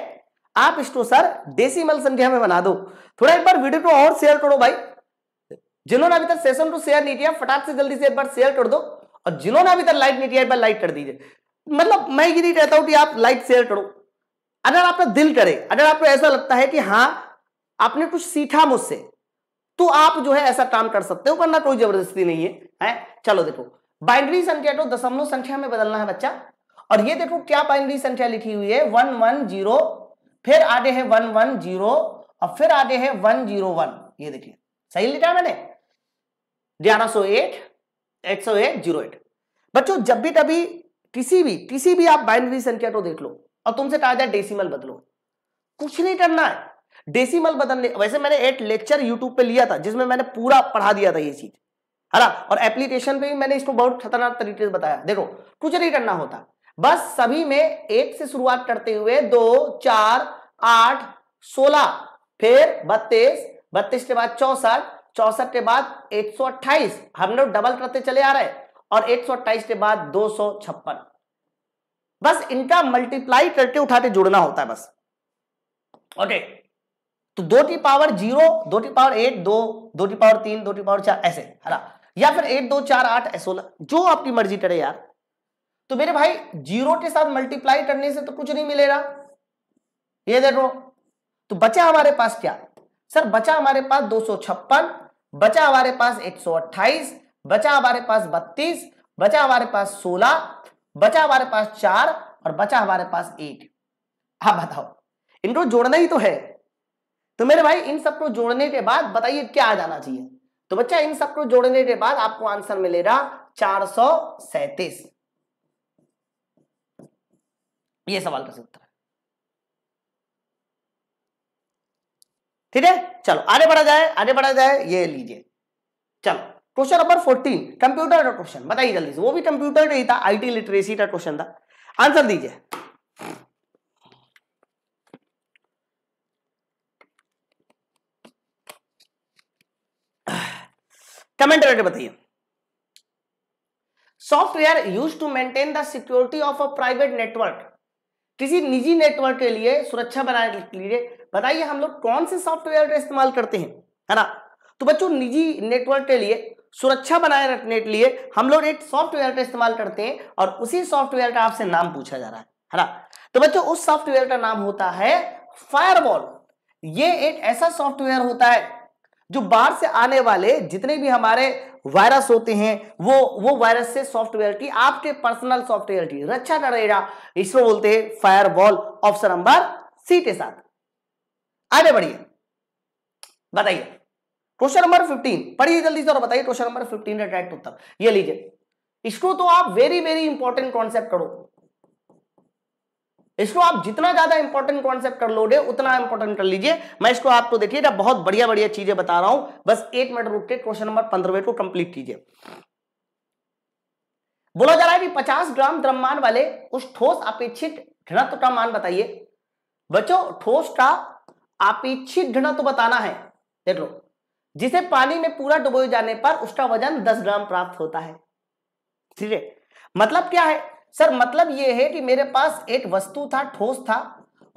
आप इसको सर डेसिमल संख्या में बना दो थोड़ा एक बार वीडियो को और शेयर करो भाई जिन्होंने अभी तक सेशन टू शेयर नहीं किया फटाक से जल्दी से एक बार शेयर कर दो और जिन्होंने अभी तक लाइक नहीं किया एक बार लाइक कर दीजिए मतलब मैं ये नहीं कहता हूं कि आप लाइक शेयर करो अगर आपका दिल करे अगर आपको ऐसा लगता है कि हाँ आपने कुछ सीखा मुझसे तो आप जो है ऐसा काम कर सकते हो करना कोई जबरदस्ती नहीं है, है? चलो देखो बाइंड्री संख्या तो दशमलव संख्या में बदलना है बच्चा और ये देखो क्या बाइंड्री संख्या लिखी हुई है वन वन जीरो फिर आगे है वन वन जीरो और फिर आगे है वन जीरो वन ये देखिए सही लिखा मैंने बच्चों जब भी तभी किसी भी किसी भी आप बाइनरी संख्या को तो देख लो और तुमसे कहा जाए डेसिमल बदलो कुछ नहीं करना है डेसिमल बदलने वैसे मैंने एक लेक्चर यूट्यूब पे लिया था जिसमें मैंने पूरा पढ़ा दिया था ये चीज है ना और एप्लीकेशन पे भी मैंने इसको बहुत खतरनाक तरीके से बताया देखो कुछ नहीं करना होता बस सभी में एक से शुरुआत करते हुए दो चार आठ सोलह फिर बत्तीस बत्तीस के बाद चौसठ चौसठ के बाद 128 हम लोग डबल करते चले आ रहे और 128 के बाद दो बस इनका मल्टीप्लाई करके उठाते जुड़ना होता है बस ओके तो दो टी पावर जीरो दो टी पावर एट दो दो टी पावर तीन दो टी पावर चार ऐसे है ना या फिर एट दो चार आठ सोलह जो आपकी मर्जी करे यार तो मेरे भाई जीरो के साथ मल्टीप्लाई करने से तो कुछ नहीं मिलेगा ये देखो तो बचा हमारे पास क्या सर बचा हमारे पास दो सौ छप्पन बचा हमारे पास 128 बचा हमारे पास 32 बचा हमारे पास 16 बचा हमारे पास चार और बचा हमारे पास एक आप बताओ इनको जोड़ना ही तो है तो मेरे भाई इन सबको जोड़ने के बाद बताइए क्या आ जाना चाहिए तो बच्चा इन सबको जोड़ने के बाद आपको आंसर मिलेगा चार सौ सैतीस ये सवाल का उत्तर ठीक है चलो आगे बढ़ा जाए आगे बढ़ा जाए ये लीजिए चलो क्वेश्चन नंबर फोर्टीन कंप्यूटर का क्वेश्चन बताइए जल्दी से वो भी कंप्यूटर नहीं था आईटी लिटरेसी का क्वेश्चन था आंसर दीजिए कमेंट करके बताइए software use to maintain the security of a private network किसी निजी नेटवर्क के लिए सुरक्षा बनाने के लिए बताइए हम लोग कौन से सॉफ्टवेयर का इस्तेमाल करते हैं है ना तो बच्चों निजी नेटवर्क के लिए सुरक्षा बनाए रखने के लिए हम लोग एक सॉफ्टवेयर का इस्तेमाल करते हैं और उसी सॉफ्टवेयर का आपसे नाम पूछा जा रहा है है ना तो बच्चों उस सॉफ्टवेयर का नाम होता है फायरबॉल ये एक ऐसा सॉफ्टवेयर होता है जो बाहर से आने वाले जितने भी हमारे वायरस होते हैं वो वो वायरस से सॉफ्टवेयर की आपके पर्सनल सॉफ्टवेयर की रक्षा करेगा इसको बोलते हैं फायरबॉल ऑप्शन नंबर सी के साथ आगे बढ़िए बताइए क्वेश्चन नंबर फिफ्टीन पढ़िए जल्दी से और बताइए क्वेश्चन नंबर फिफ्टीन का राइट उत्तर ये लीजिए इसको तो आप वेरी वेरी इंपॉर्टेंट कॉन्सेप्ट करो इसको आप जितना ज्यादा इंपॉर्टेंट कॉन्सेप्ट कर लोगे उतना इंपॉर्टेंट कर लीजिए मैं इसको आपको तो देखिए ना बहुत बढ़िया बढ़िया चीजें बता रहा हूं बस एक मिनट रुक के क्वेश्चन नंबर पंद्रह को कंप्लीट कीजिए बोला जा रहा है कि 50 ग्राम द्रव्यमान वाले उस ठोस अपेक्षित घनत्व का मान बताइए बच्चों ठोस का अपेक्षित घृणा तो बताना है देख लो जिसे पानी में पूरा डुबोए जाने पर उसका वजन 10 ग्राम प्राप्त होता है ठीक है मतलब क्या है सर मतलब यह है कि मेरे पास एक वस्तु था ठोस था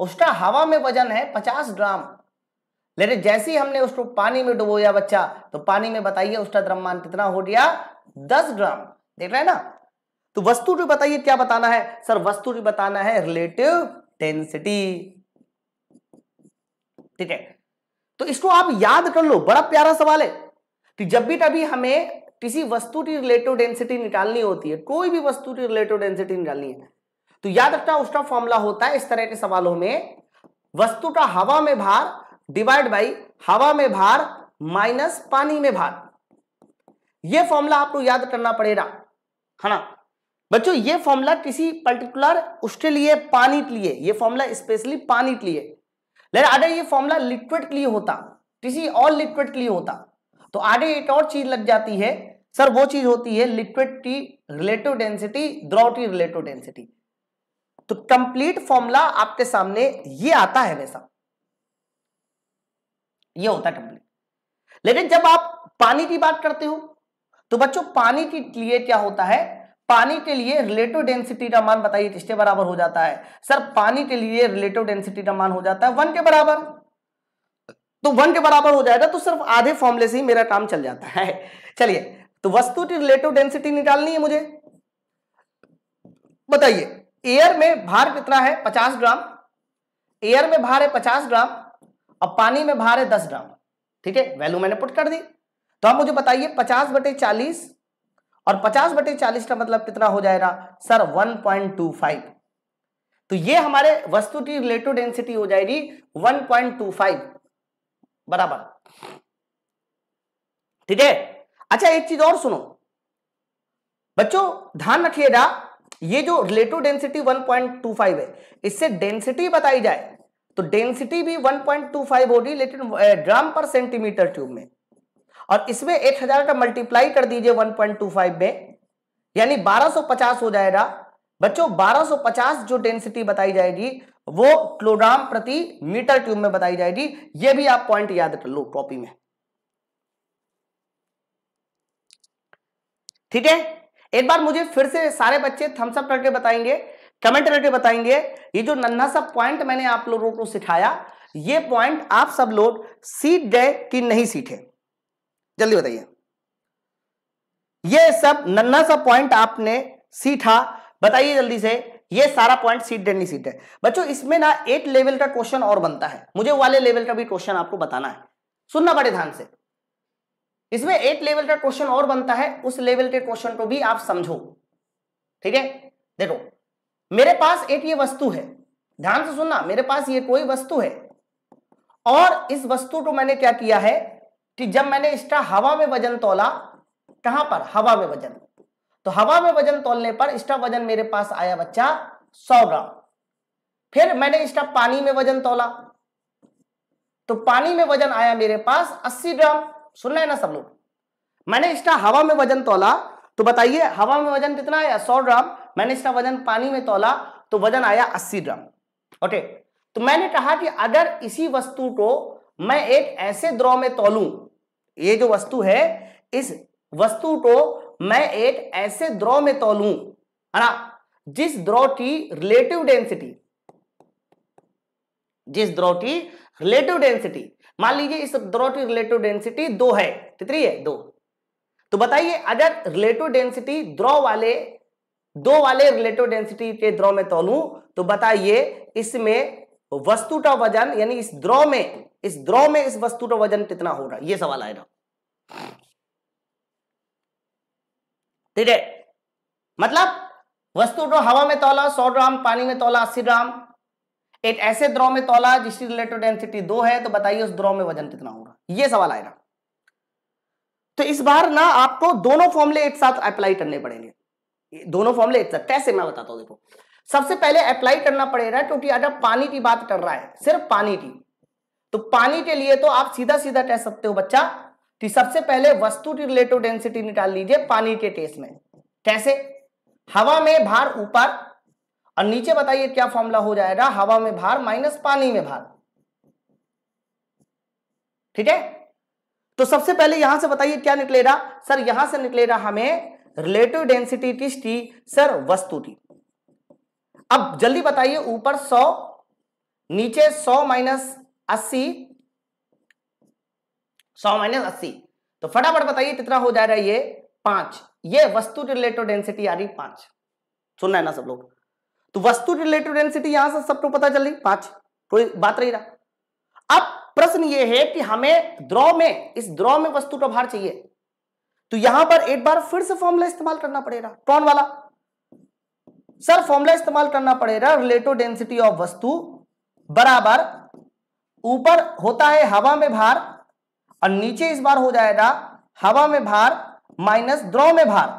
उसका हवा में वजन है 50 ग्राम लेकिन जैसे ही हमने उसको पानी में डुबोया बच्चा तो पानी में बताइए उसका द्रव्यमान कितना हो गया 10 ग्राम देख रहे हैं ना तो वस्तु भी बताइए क्या बताना है सर वस्तु भी बताना है रिलेटिव डेंसिटी ठीक है तो इसको आप याद कर लो बड़ा प्यारा सवाल है कि जब भी तभी हमें किसी वस्तु की रिलेटिव डेंसिटी निकालनी होती है कोई भी वस्तु की रिलेटिव डेंसिटी निकालनी है तो याद रखना उसका फॉर्मूला होता है इस तरह के सवालों में वस्तु का हवा में भार डिवाइड बाई हवा में भार माइनस पानी में भार यह फॉर्मूला आपको याद करना पड़ेगा है ना बच्चों ये फॉर्मूला किसी पर्टिकुलर उसके लिए पानी के लिए ये फॉर्मूला स्पेशली पानी के लिए लेकिन अगर ये फॉर्मूला लिक्विड के लिए होता किसी और लिक्विड के लिए होता तो आगे एक और चीज लग जाती है सर वो चीज होती है लिक्विड की रिलेटिव डेंसिटी द्रव की रिलेटिव डेंसिटी तो कंप्लीट फॉर्मूला आपके सामने ये आता है वैसा ये होता है कंप्लीट लेकिन जब आप पानी की बात करते हो तो बच्चों पानी के लिए क्या होता है पानी के लिए रिलेटिव डेंसिटी का मान बताइए किसके बराबर हो जाता है सर पानी के लिए रिलेटिव डेंसिटी का मान हो जाता है वन के बराबर तो वन के बराबर हो जाएगा तो सिर्फ आधे फॉर्मुले से ही मेरा काम चल जाता है चलिए तो वस्तु की रिलेटिव डेंसिटी निकालनी है मुझे बताइए एयर में भार कितना है पचास ग्राम एयर में भार है पचास ग्राम और पानी में भार है दस ग्राम ठीक है वैल्यू मैंने पुट कर दी तो आप मुझे बताइए पचास बटे चालीस और 50 बटे 40 का मतलब कितना हो जाएगा सर 1.25 तो ये हमारे वस्तु की रिलेटिव डेंसिटी हो जाएगी 1.25 बराबर ठीक है अच्छा एक चीज और सुनो बच्चों ध्यान रखिएगा ये जो रिलेटिव डेंसिटी 1.25 है इससे डेंसिटी बताई जाए तो डेंसिटी भी 1.25 होगी लेकिन ग्राम पर सेंटीमीटर ट्यूब में और इसमें एक हजार का मल्टीप्लाई कर दीजिए 1.25 में यानी 1250 हो जाएगा बच्चों 1250 जो डेंसिटी बताई जाएगी वो किलोग्राम प्रति मीटर ट्यूब में बताई जाएगी ये भी आप पॉइंट याद कर लो कॉपी में ठीक है एक बार मुझे फिर से सारे बच्चे थम्सअप करके बताएंगे कमेंट करके बताएंगे ये जो नन्हा सा पॉइंट मैंने आप लोगों को सिखाया ये पॉइंट आप सब लोग सीख गए कि नहीं सीखे जल्दी बताइए ये सब नन्ना सा पॉइंट आपने सीखा बताइए जल्दी से ये सारा पॉइंट सीट डेडनी सीट है बच्चों इसमें ना एट लेवल का क्वेश्चन और बनता है मुझे वाले लेवल का भी क्वेश्चन आपको बताना है सुनना बड़े ध्यान से इसमें एट लेवल का क्वेश्चन और बनता है उस लेवल के क्वेश्चन को भी आप समझो ठीक है देखो मेरे पास एक ये वस्तु है ध्यान से सुनना मेरे पास ये कोई वस्तु है और इस वस्तु को मैंने क्या किया है कि जब मैंने इसका हवा में वजन तोला कहां पर हवा में वजन तो हवा में वजन तोलने पर इसका वजन मेरे पास आया बच्चा सौ ग्राम फिर मैंने इसका पानी में वजन तोला तो पानी में वजन आया मेरे पास अस्सी ग्राम सुन रहे ना सब लोग मैंने इसका हवा में वजन तोला तो बताइए हवा में वजन कितना आया सौ ग्राम मैंने इसका वजन पानी में तोला तो वजन आया अस्सी ग्राम ओके तो मैंने कहा कि अगर इसी वस्तु को मैं एक ऐसे द्रव में तोलूं ये जो वस्तु है इस वस्तु को मैं एक ऐसे द्रव में तोलू है ना जिस द्रव की रिलेटिव डेंसिटी जिस द्रव की रिलेटिव डेंसिटी मान लीजिए इस द्रव की रिलेटिव डेंसिटी दो है कितनी है दो तो बताइए अगर रिलेटिव डेंसिटी द्रव वाले दो वाले रिलेटिव डेंसिटी के द्रव में तोलू तो बताइए इसमें तो वस्तु का वजन यानी इस द्रव में इस द्रव में इस वस्तु का वजन कितना हो रहा है ये सवाल आएगा ठीक है मतलब वस्तु को हवा में तोला सौ ग्राम पानी में तोला अस्सी ग्राम एक ऐसे द्रव में तोला जिसकी रिलेटेड डेंसिटी दो है तो बताइए उस द्रव में वजन कितना हो रहा सवाल आएगा तो इस बार ना आपको दोनों फॉर्मुले एक साथ अप्लाई करने पड़ेंगे दोनों फॉर्मुले एक साथ कैसे मैं बताता हूं देखो सबसे पहले अप्लाई करना पड़ेगा क्योंकि अगर पानी की बात कर रहा है सिर्फ पानी की तो पानी के लिए तो आप सीधा सीधा कह सकते हो बच्चा कि सबसे पहले वस्तु की रिलेटिव डेंसिटी निकाल लीजिए पानी के टेस्ट में कैसे हवा में भार ऊपर और नीचे बताइए क्या फॉर्मूला हो जाएगा हवा में भार माइनस पानी में भार ठीक है तो सबसे पहले यहां से बताइए क्या निकलेगा सर यहां से निकलेगा हमें रिलेटिव डेंसिटी किसकी सर वस्तु की अब जल्दी बताइए ऊपर सौ नीचे सौ माइनस अस्सी सौ माइनस अस्सी तो फटाफट बताइए कितना हो जा रहा है ये पांच ये वस्तु रिलेटेड डेंसिटी आ रही पांच सुनना है ना सब लोग तो वस्तु रिलेटेड डेंसिटी यहां से सबको पता चल रही पांच कोई बात रही रहा अब प्रश्न ये है कि हमें द्रव में इस द्रव में वस्तु का भार चाहिए तो यहां पर एक बार फिर से फॉर्मूला इस्तेमाल करना पड़ेगा कौन वाला सर फॉर्मूला इस्तेमाल करना पड़ेगा रिलेटिव डेंसिटी ऑफ वस्तु बराबर ऊपर होता है हवा में भार और नीचे इस बार हो जाएगा हवा में भार माइनस द्रव में भार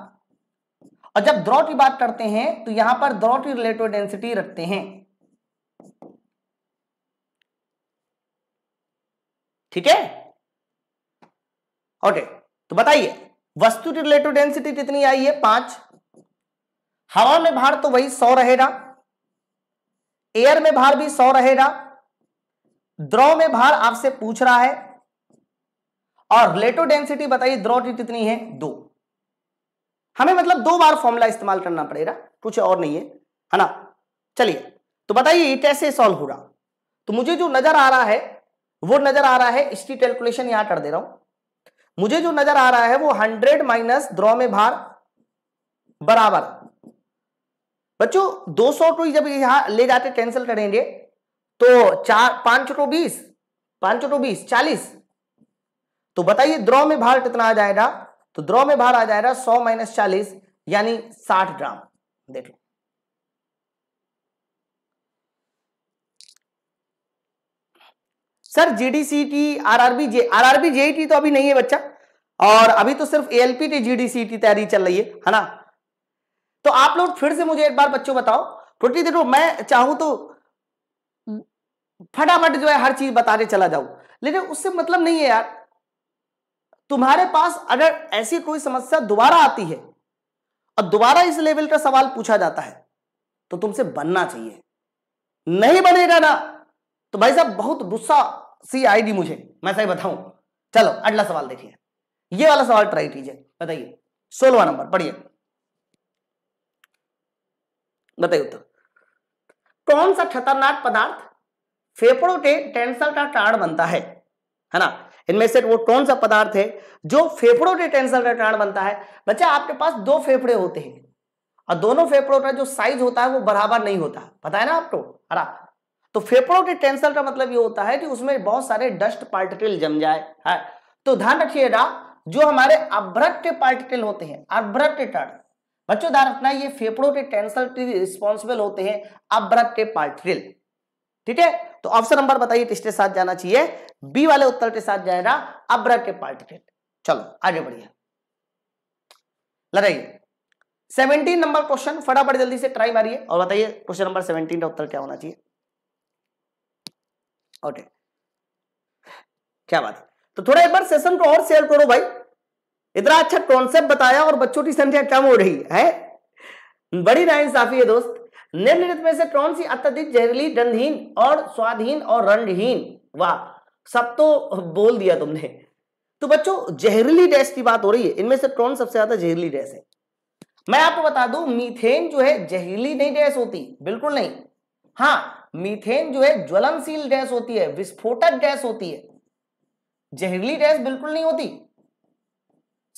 और जब द्रव की बात करते हैं तो यहां पर द्रव की रिलेटिव डेंसिटी रखते हैं ठीक है ओके तो बताइए वस्तु की रिलेटिव डेंसिटी कितनी आई है पांच हवा में भार तो वही सौ रहेगा एयर में भार भी सौ रहेगा द्रव में भार आपसे पूछ रहा है और रिलेटिव डेंसिटी बताइए द्रव की कितनी है दो हमें मतलब दो बार फॉर्मूला इस्तेमाल करना पड़ेगा कुछ और नहीं है है ना चलिए तो बताइए कैसे सॉल्व हो रहा तो मुझे जो नजर आ रहा है वो नजर आ रहा है इसकी कैलकुलेशन यहां कर दे रहा हूं मुझे जो नजर आ रहा है वो हंड्रेड माइनस द्रव में भार बराबर बच्चों 200 सौ टू जब यहां ले जाते कैंसिल करेंगे तो चार पांच टू बीस पांच टू बीस चालीस तो बताइए द्रव में भार कितना आ जाएगा तो द्रव में भार आ जाएगा सौ माइनस चालीस यानी साठ ग्राम देख लो सर जीडीसी की आरआरबी जे आरआरबी जेई तो अभी नहीं है बच्चा और अभी तो सिर्फ एलपी की जीडीसी की तैयारी चल रही है है ना तो आप लोग फिर से मुझे एक बार बच्चों बताओ छोटी देखो मैं चाहूं तो फटाफट जो है हर चीज बताने चला जाऊं लेकिन उससे मतलब नहीं है यार तुम्हारे पास अगर ऐसी कोई समस्या दोबारा आती है और दोबारा इस लेवल का सवाल पूछा जाता है तो तुमसे बनना चाहिए नहीं बनेगा ना तो भाई साहब बहुत गुस्सा सी आएगी मुझे मैं सही बताऊं चलो अगला सवाल देखिए ये वाला सवाल ट्राई कीजिए बताइए सोलवा नंबर पढ़िए बताइए उत्तर कौन सा खतरनाक पदार्थ फेफड़ों के कैंसर का कारण बनता है है ना इनमें से वो कौन सा पदार्थ है जो फेफड़ों के कैंसर का कारण बनता है बच्चा आपके पास दो फेफड़े होते हैं और दोनों फेफड़ों का जो साइज होता है वो बराबर नहीं होता पता है ना आपको हरा तो फेफड़ों के कैंसर का मतलब ये होता है कि उसमें बहुत सारे डस्ट पार्टिकल जम जाए है तो ध्यान रखिएगा जो हमारे अभ्रक के पार्टिकल होते हैं अभ्रक के कारण बच्चों ध्यान रखना ये फेफड़ों के टेंसल रिस्पॉन्सिबल होते हैं अब्रक के पार्ट्रिल ठीक है तो ऑप्शन नंबर बताइए किसके साथ जाना चाहिए बी वाले उत्तर के साथ जाएगा अब्रक के पार्ट्रिल चलो आगे बढ़िए लड़ाई सेवनटीन नंबर क्वेश्चन फटाफट जल्दी से ट्राई मारिए और बताइए क्वेश्चन नंबर सेवनटीन का उत्तर क्या होना चाहिए ओके क्या बात है तो थोड़ा एक बार सेशन को और शेयर करो भाई इतना अच्छा कॉन्सेप्ट बताया और बच्चों की संख्या कम हो रही है बड़ी इंसाफी है दोस्त निम्नलिखित में से कौन सी अत्यधिक जहरीली गंधहीन और स्वादहीन और रणहीन वाह सब तो बोल दिया तुमने तो बच्चों जहरीली गैस की बात हो रही है इनमें से कौन सबसे ज्यादा जहरीली गैस है मैं आपको बता दूं मीथेन जो है जहरीली नहीं गैस होती बिल्कुल नहीं हाँ मीथेन जो है ज्वलनशील गैस होती है विस्फोटक गैस होती है जहरीली गैस बिल्कुल नहीं होती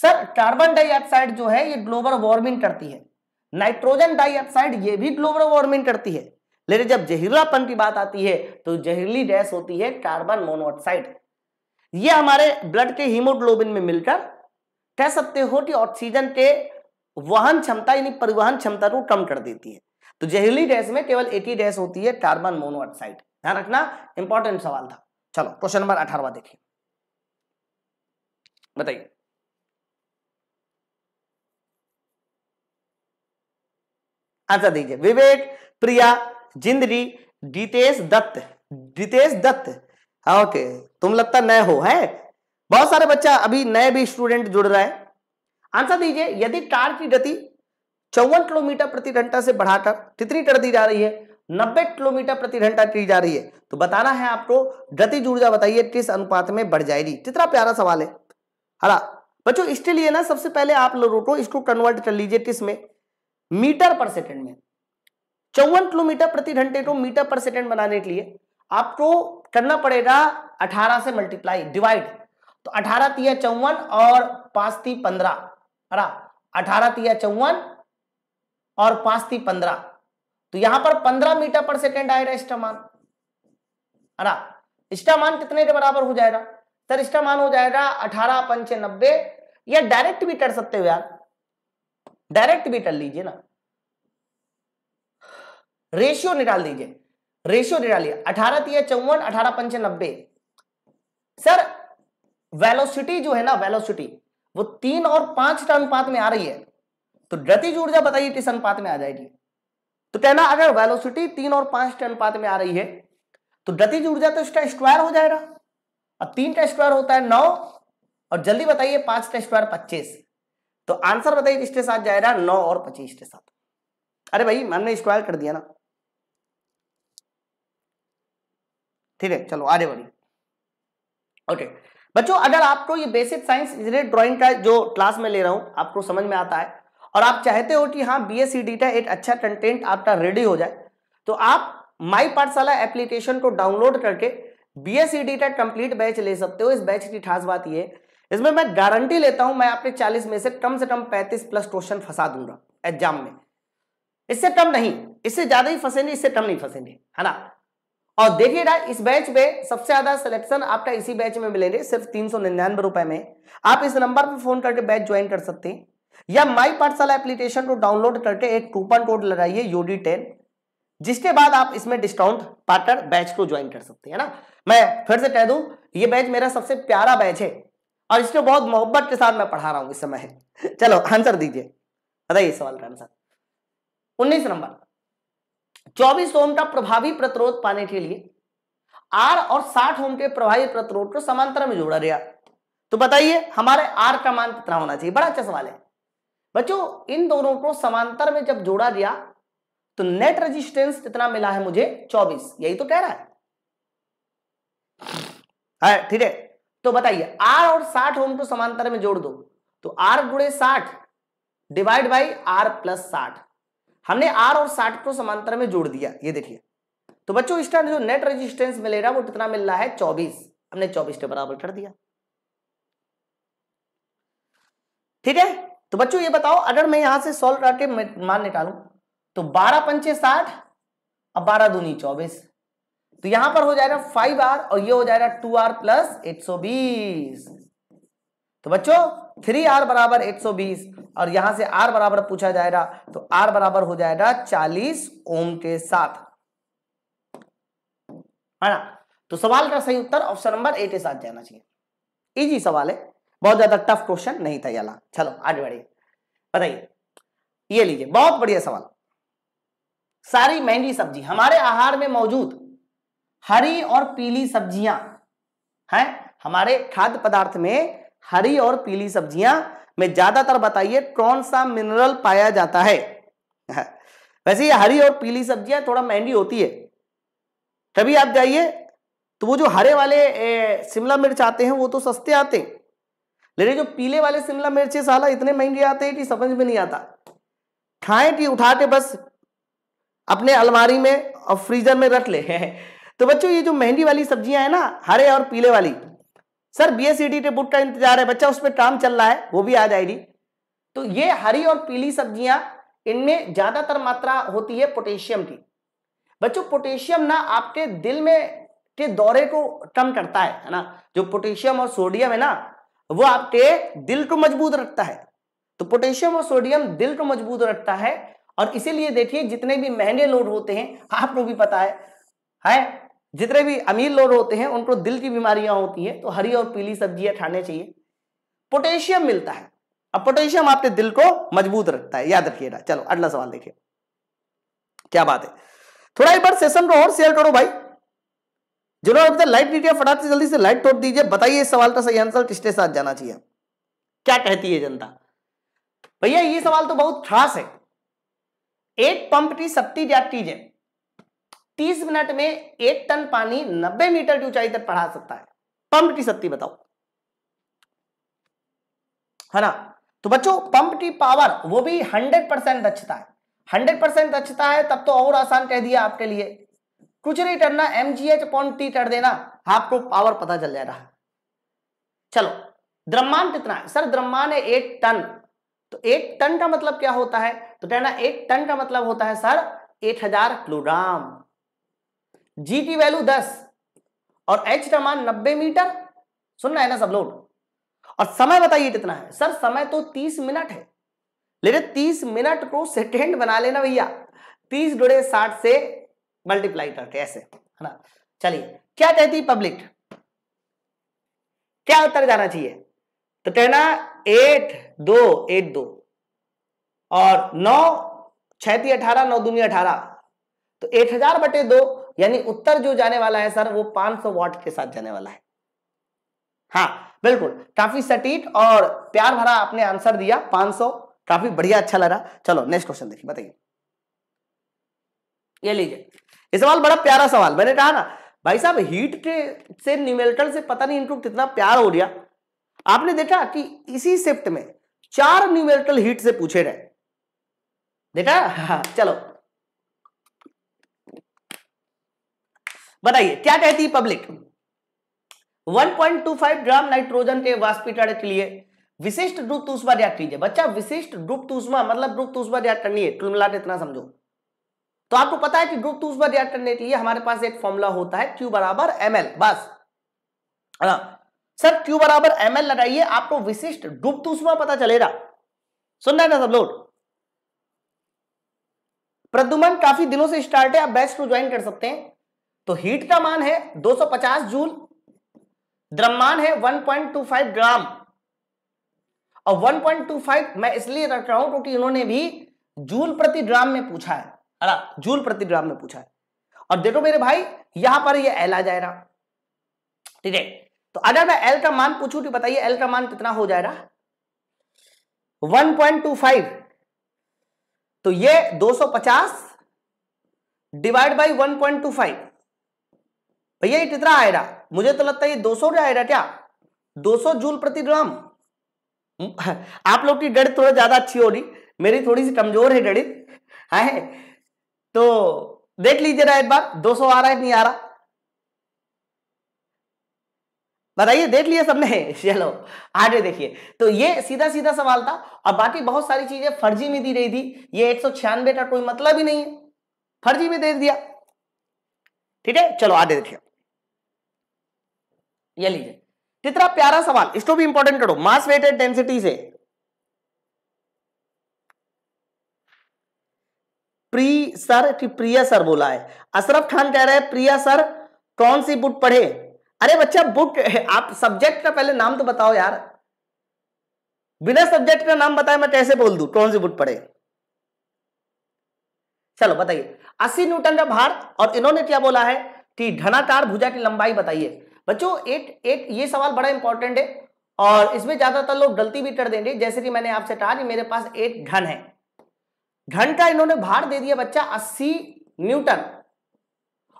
सर कार्बन डाइऑक्साइड जो है ये ग्लोबल वार्मिंग करती है नाइट्रोजन डाइऑक्साइड ये भी ग्लोबल वार्मिंग करती है लेकिन जब जहरीलापन की बात आती है तो जहरीली गैस होती है कार्बन मोनोऑक्साइड ये हमारे ब्लड के हीमोग्लोबिन में मिलकर कह सकते हो कि ऑक्सीजन के वहन क्षमता यानी परिवहन क्षमता को कम कर देती है तो जहरीली गैस में केवल एक ही गैस होती है कार्बन मोनोऑक्साइड ध्यान रखना इंपॉर्टेंट सवाल था चलो क्वेश्चन नंबर अठारवा देखिए बताइए आंसर दीजिए विवेक प्रिया जिंदरी डितेश दत्त डितेश दत्त हाँ ओके तुम लगता नए हो है बहुत सारे बच्चा अभी नए भी स्टूडेंट जुड़ रहा है आंसर दीजिए यदि कार की गति चौवन किलोमीटर प्रति घंटा से बढ़ाकर तितरी कर दी जा रही है नब्बे किलोमीटर प्रति घंटा की जा रही है तो बताना है आपको गति ऊर्जा बताइए किस अनुपात में बढ़ जाएगी कितना प्यारा सवाल है हरा बच्चों इसके लिए ना सबसे पहले आप लोगों को इसको कन्वर्ट कर लीजिए किस में मीटर पर सेकंड में चौवन किलोमीटर प्रति घंटे को मीटर पर सेकंड बनाने के लिए आपको करना पड़ेगा 18 से मल्टीप्लाई डिवाइड तो 18 तिया चौवन और पांच ती पंद्रह अरा अठारह तिया चौवन और पांच ती पंद्रह तो यहां पर पंद्रह मीटर पर सेकेंड आएगा इसका अरा इसका कितने के बराबर हो जाएगा सर इसका हो जाएगा अठारह पंचे नब्बे या डायरेक्ट भी कर सकते हो यार डायरेक्ट भी टल लीजिए ना रेशियो निकाल दीजिए रेशियो निकालिए अठारह तीय चौवन अठारह पंच नब्बे सर वेलोसिटी जो है ना वेलोसिटी वो तीन और पांच टन अनुपात में आ रही है तो गतिज ऊर्जा बताइए किस अनुपात में आ जाएगी तो कहना अगर वेलोसिटी तीन और पांच टन अनुपात में आ रही है तो गतिज ऊर्जा तो इसका स्क्वायर हो जाएगा और तीन का स्क्वायर होता है नौ और जल्दी बताइए पांच का स्क्वायर पच्चीस तो आंसर बताइए इसके साथ जाएगा नौ और पच्चीस के साथ अरे भाई हमने स्क्वायर कर दिया ना ठीक है चलो आगे बढ़िए ओके बच्चों अगर आपको ये बेसिक साइंस इंजीनियर ड्राइंग का जो क्लास में ले रहा हूं आपको समझ में आता है और आप चाहते हो कि हाँ बी एस सी डी का एक अच्छा कंटेंट आपका रेडी हो जाए तो आप माई पाठशाला एप्लीकेशन को डाउनलोड करके बी एस सी डी का कंप्लीट बैच ले सकते हो इस बैच की खास बात यह है इसमें मैं गारंटी लेता हूं मैं आपके 40 में से कम से कम 35 प्लस क्वेश्चन फंसा दूंगा एग्जाम में इससे कम नहीं इससे ज्यादा ही फंसेंगे इससे कम नहीं फंसेंगे है ना और देखिएगा इस बैच में सबसे ज्यादा सिलेक्शन आपका इसी बैच में मिलेंगे सिर्फ तीन रुपए में आप इस नंबर पर फोन करके बैच ज्वाइन कर सकते हैं या माई पाठशाला एप्लीकेशन को डाउनलोड करके एक कूपन कोड लगाइए यूडी टेन जिसके बाद आप इसमें डिस्काउंट पार्टनर बैच को ज्वाइन कर सकते हैं ना मैं फिर से कह दूं ये बैच मेरा सबसे प्यारा बैच है और इसलिए बहुत मोहब्बत के साथ मैं पढ़ा रहा हूं इस समय चलो आंसर दीजिए बताइए सवाल का आंसर उन्नीस नंबर चौबीस ओम का प्रभावी प्रतिरोध पाने के लिए आर और साठ ओम के प्रभावी प्रतिरोध को समांतर में जोड़ा गया तो बताइए हमारे आर का मान कितना होना चाहिए बड़ा अच्छा सवाल है बच्चों इन दोनों को समांतर में जब जोड़ा गया तो नेट रेजिस्टेंस कितना मिला है मुझे 24 यही तो कह रहा है ठीक है तो बताइए आर और साठ ओम को समांतर में जोड़ दो तो आर गुड़े साठ डिवाइड बाई आर प्लस साठ हमने आर और साठ को समांतर में जोड़ दिया ये देखिए तो बच्चों टाइम जो नेट रेजिस्टेंस मिलेगा वो कितना मिल रहा है चौबीस हमने चौबीस के बराबर कर दिया ठीक है तो बच्चों ये बताओ अगर मैं यहां से सोल्व करके मान निकालू तो बारह पंचे साठ और बारह दूनी चौबीस तो यहां पर हो जाएगा फाइव आर और ये हो जाएगा टू आर प्लस एट सौ बीस तो बच्चों थ्री आर बराबर एक सौ बीस और यहां से आर बराबर पूछा जाएगा तो आर बराबर हो जाएगा चालीस ओम के साथ है ना तो सवाल का सही उत्तर ऑप्शन नंबर ए के साथ जाना चाहिए इजी सवाल है बहुत ज्यादा टफ क्वेश्चन नहीं था याला चलो आगे बढ़िए बताइए ये लीजिए बहुत बढ़िया सवाल सारी महंगी सब्जी हमारे आहार में मौजूद हरी और पीली सब्जियां हैं हमारे खाद्य पदार्थ में हरी और पीली सब्जियां में ज्यादातर बताइए कौन सा मिनरल पाया जाता है हाँ। वैसे ये हरी और पीली सब्जियां थोड़ा महंगी होती है कभी आप जाइए तो वो जो हरे वाले शिमला मिर्च आते हैं वो तो सस्ते आते हैं लेकिन जो पीले वाले शिमला मिर्च साला इतने महंगे आते हैं कि समझ में नहीं आता खाएं कि उठा के बस अपने अलमारी में और फ्रीजर में रख ले तो बच्चों ये जो महंगी वाली सब्जियां है ना हरे और पीले वाली सर बी एस बुक का इंतजार है बच्चा पर काम चल रहा है वो भी आ जाएगी तो ये हरी और पीली सब्जियां इनमें ज्यादातर मात्रा होती है पोटेशियम की बच्चों पोटेशियम ना आपके दिल में के दौरे को कम करता है ना जो पोटेशियम और सोडियम है ना वो आपके दिल को मजबूत रखता है तो पोटेशियम और सोडियम दिल को मजबूत रखता है और इसीलिए देखिए जितने भी महंगे लोड होते हैं आपको भी पता है है जितने भी अमीर लोग होते हैं उनको दिल की बीमारियां होती हैं तो हरी और पीली सब्जियां खाने चाहिए पोटेशियम मिलता है अब पोटेशियम आपके दिल को मजबूत रखता है याद रखिएगा चलो अगला सवाल देखिए क्या बात है थोड़ा एक बार सेशन को और शेयर करो भाई जो अभी तक लाइट दीजिए फटाफट से जल्दी से लाइट तोड़ दीजिए बताइए इस सवाल का सही आंसर किसके साथ जाना चाहिए क्या कहती है जनता भैया ये सवाल तो बहुत खास है एक पंप की सत्ती जाती है 30 मिनट में एक टन पानी 90 मीटर की ऊंचाई तक पढ़ा सकता है पंप की शक्ति बताओ है ना तो बच्चों पंप की पावर वो भी 100 परसेंट दक्षता है 100 परसेंट दक्षता है तब तो और आसान कह दिया आपके लिए कुछ नहीं करना M G H upon T कर देना आपको पावर पता चल जा रहा चलो द्रव्यमान कितना है सर द्रव्यमान है एक टन तो एक टन का मतलब क्या होता है तो कहना एक टन का मतलब होता है सर एक हजार किलोग्राम जी की वैल्यू दस और एच का मान नब्बे मीटर सुनना है ना सब लोग और समय बताइए कितना है सर समय तो तीस मिनट है लेकिन तीस मिनट को सेकेंड बना लेना भैया तीस गुड़े साठ से मल्टीप्लाई करके ऐसे है ना चलिए क्या कहती पब्लिक क्या उत्तर जाना चाहिए तो कहना एट दो एट दो और नौ छैती अठारह नौ दूनी अठारह तो एट हजार बटे दो यानी उत्तर जो जाने वाला है सर वो 500 वॉट के साथ जाने वाला है हाँ बिल्कुल काफी सटीक और प्यार भरा आपने आंसर दिया 500 काफी बढ़िया अच्छा लगा चलो नेक्स्ट क्वेश्चन देखिए बताइए ये लीजिए ये सवाल बड़ा प्यारा सवाल मैंने कहा ना भाई साहब हीट के से न्यूमेरिकल से पता नहीं इनको कितना प्यार हो गया आपने देखा कि इसी शिफ्ट में चार न्यूमेरिकल हीट से पूछे गए देखा हाँ, चलो बताइए क्या कहती है पब्लिक 1.25 ग्राम नाइट्रोजन के वाष्पीकरण के लिए विशिष्ट रूप ऊष्मा तो याद कीजिए बच्चा विशिष्ट रूप ऊष्मा तो मतलब रूप ऊष्मा तो याद करनी है तुम लाट इतना समझो तो आपको पता है कि रूप ऊष्मा याद करने के लिए हमारे पास एक फॉर्मूला होता है क्यू बराबर एम एल बस ना? सर क्यू बराबर एम एल लगाइए आपको विशिष्ट रूप ऊष्मा पता चलेगा सुनना है ना सब लोग प्रद्युमन काफी दिनों से स्टार्ट है आप बेस्ट को ज्वाइन कर सकते हैं तो हीट का मान है 250 जूल द्रव्यमान है 1.25 ग्राम और 1.25 मैं इसलिए रख रहा हूं क्योंकि तो इन्होंने भी जूल प्रति ग्राम में पूछा है अरे जूल प्रति ग्राम में पूछा है और देखो मेरे भाई यहां पर ये यह एल आ जाएगा ठीक है तो अगर मैं एल का मान पूछू तो बताइए एल का मान कितना हो जाएगा 1.25 तो ये 250 डिवाइड बाय 1.25 भैया ये कितना आएगा मुझे तो लगता है ये 200 आएगा क्या 200 जूल प्रति ग्राम आप लोग की गणित थोड़ा ज्यादा अच्छी होगी मेरी थोड़ी सी कमजोर है गणित है तो देख लीजिएगा एक बार 200 आ रहा है नहीं आ रहा बताइए देख लिया सबने चलो आगे देखिए तो ये सीधा सीधा सवाल था और बाकी बहुत सारी चीजें फर्जी में दी रही थी ये एक का कोई मतलब ही नहीं है फर्जी में दे दिया ठीक है चलो आगे देखिए ये लीजिए कितना प्यारा सवाल इसको भी इंपॉर्टेंट करो मास वेटेड डेंसिटी से प्री सर प्रिया सर बोला है अशरफ खान कह रहे हैं प्रिया सर कौन सी बुक पढ़े अरे बच्चा बुक आप सब्जेक्ट का पहले नाम तो बताओ यार बिना सब्जेक्ट का नाम बताए मैं कैसे बोल दू कौन सी बुक पढ़े चलो बताइए अस्सी न्यूटन का भार और इन्होंने क्या बोला है कि घनाकार भुजा की लंबाई बताइए बच्चों एट एट ये सवाल बड़ा इंपॉर्टेंट है और इसमें ज्यादातर लोग गलती भी कर देंगे जैसे कि मैंने आपसे कहा कि मेरे पास एक घन है घन का इन्होंने भार दे दिया बच्चा अस्सी न्यूटन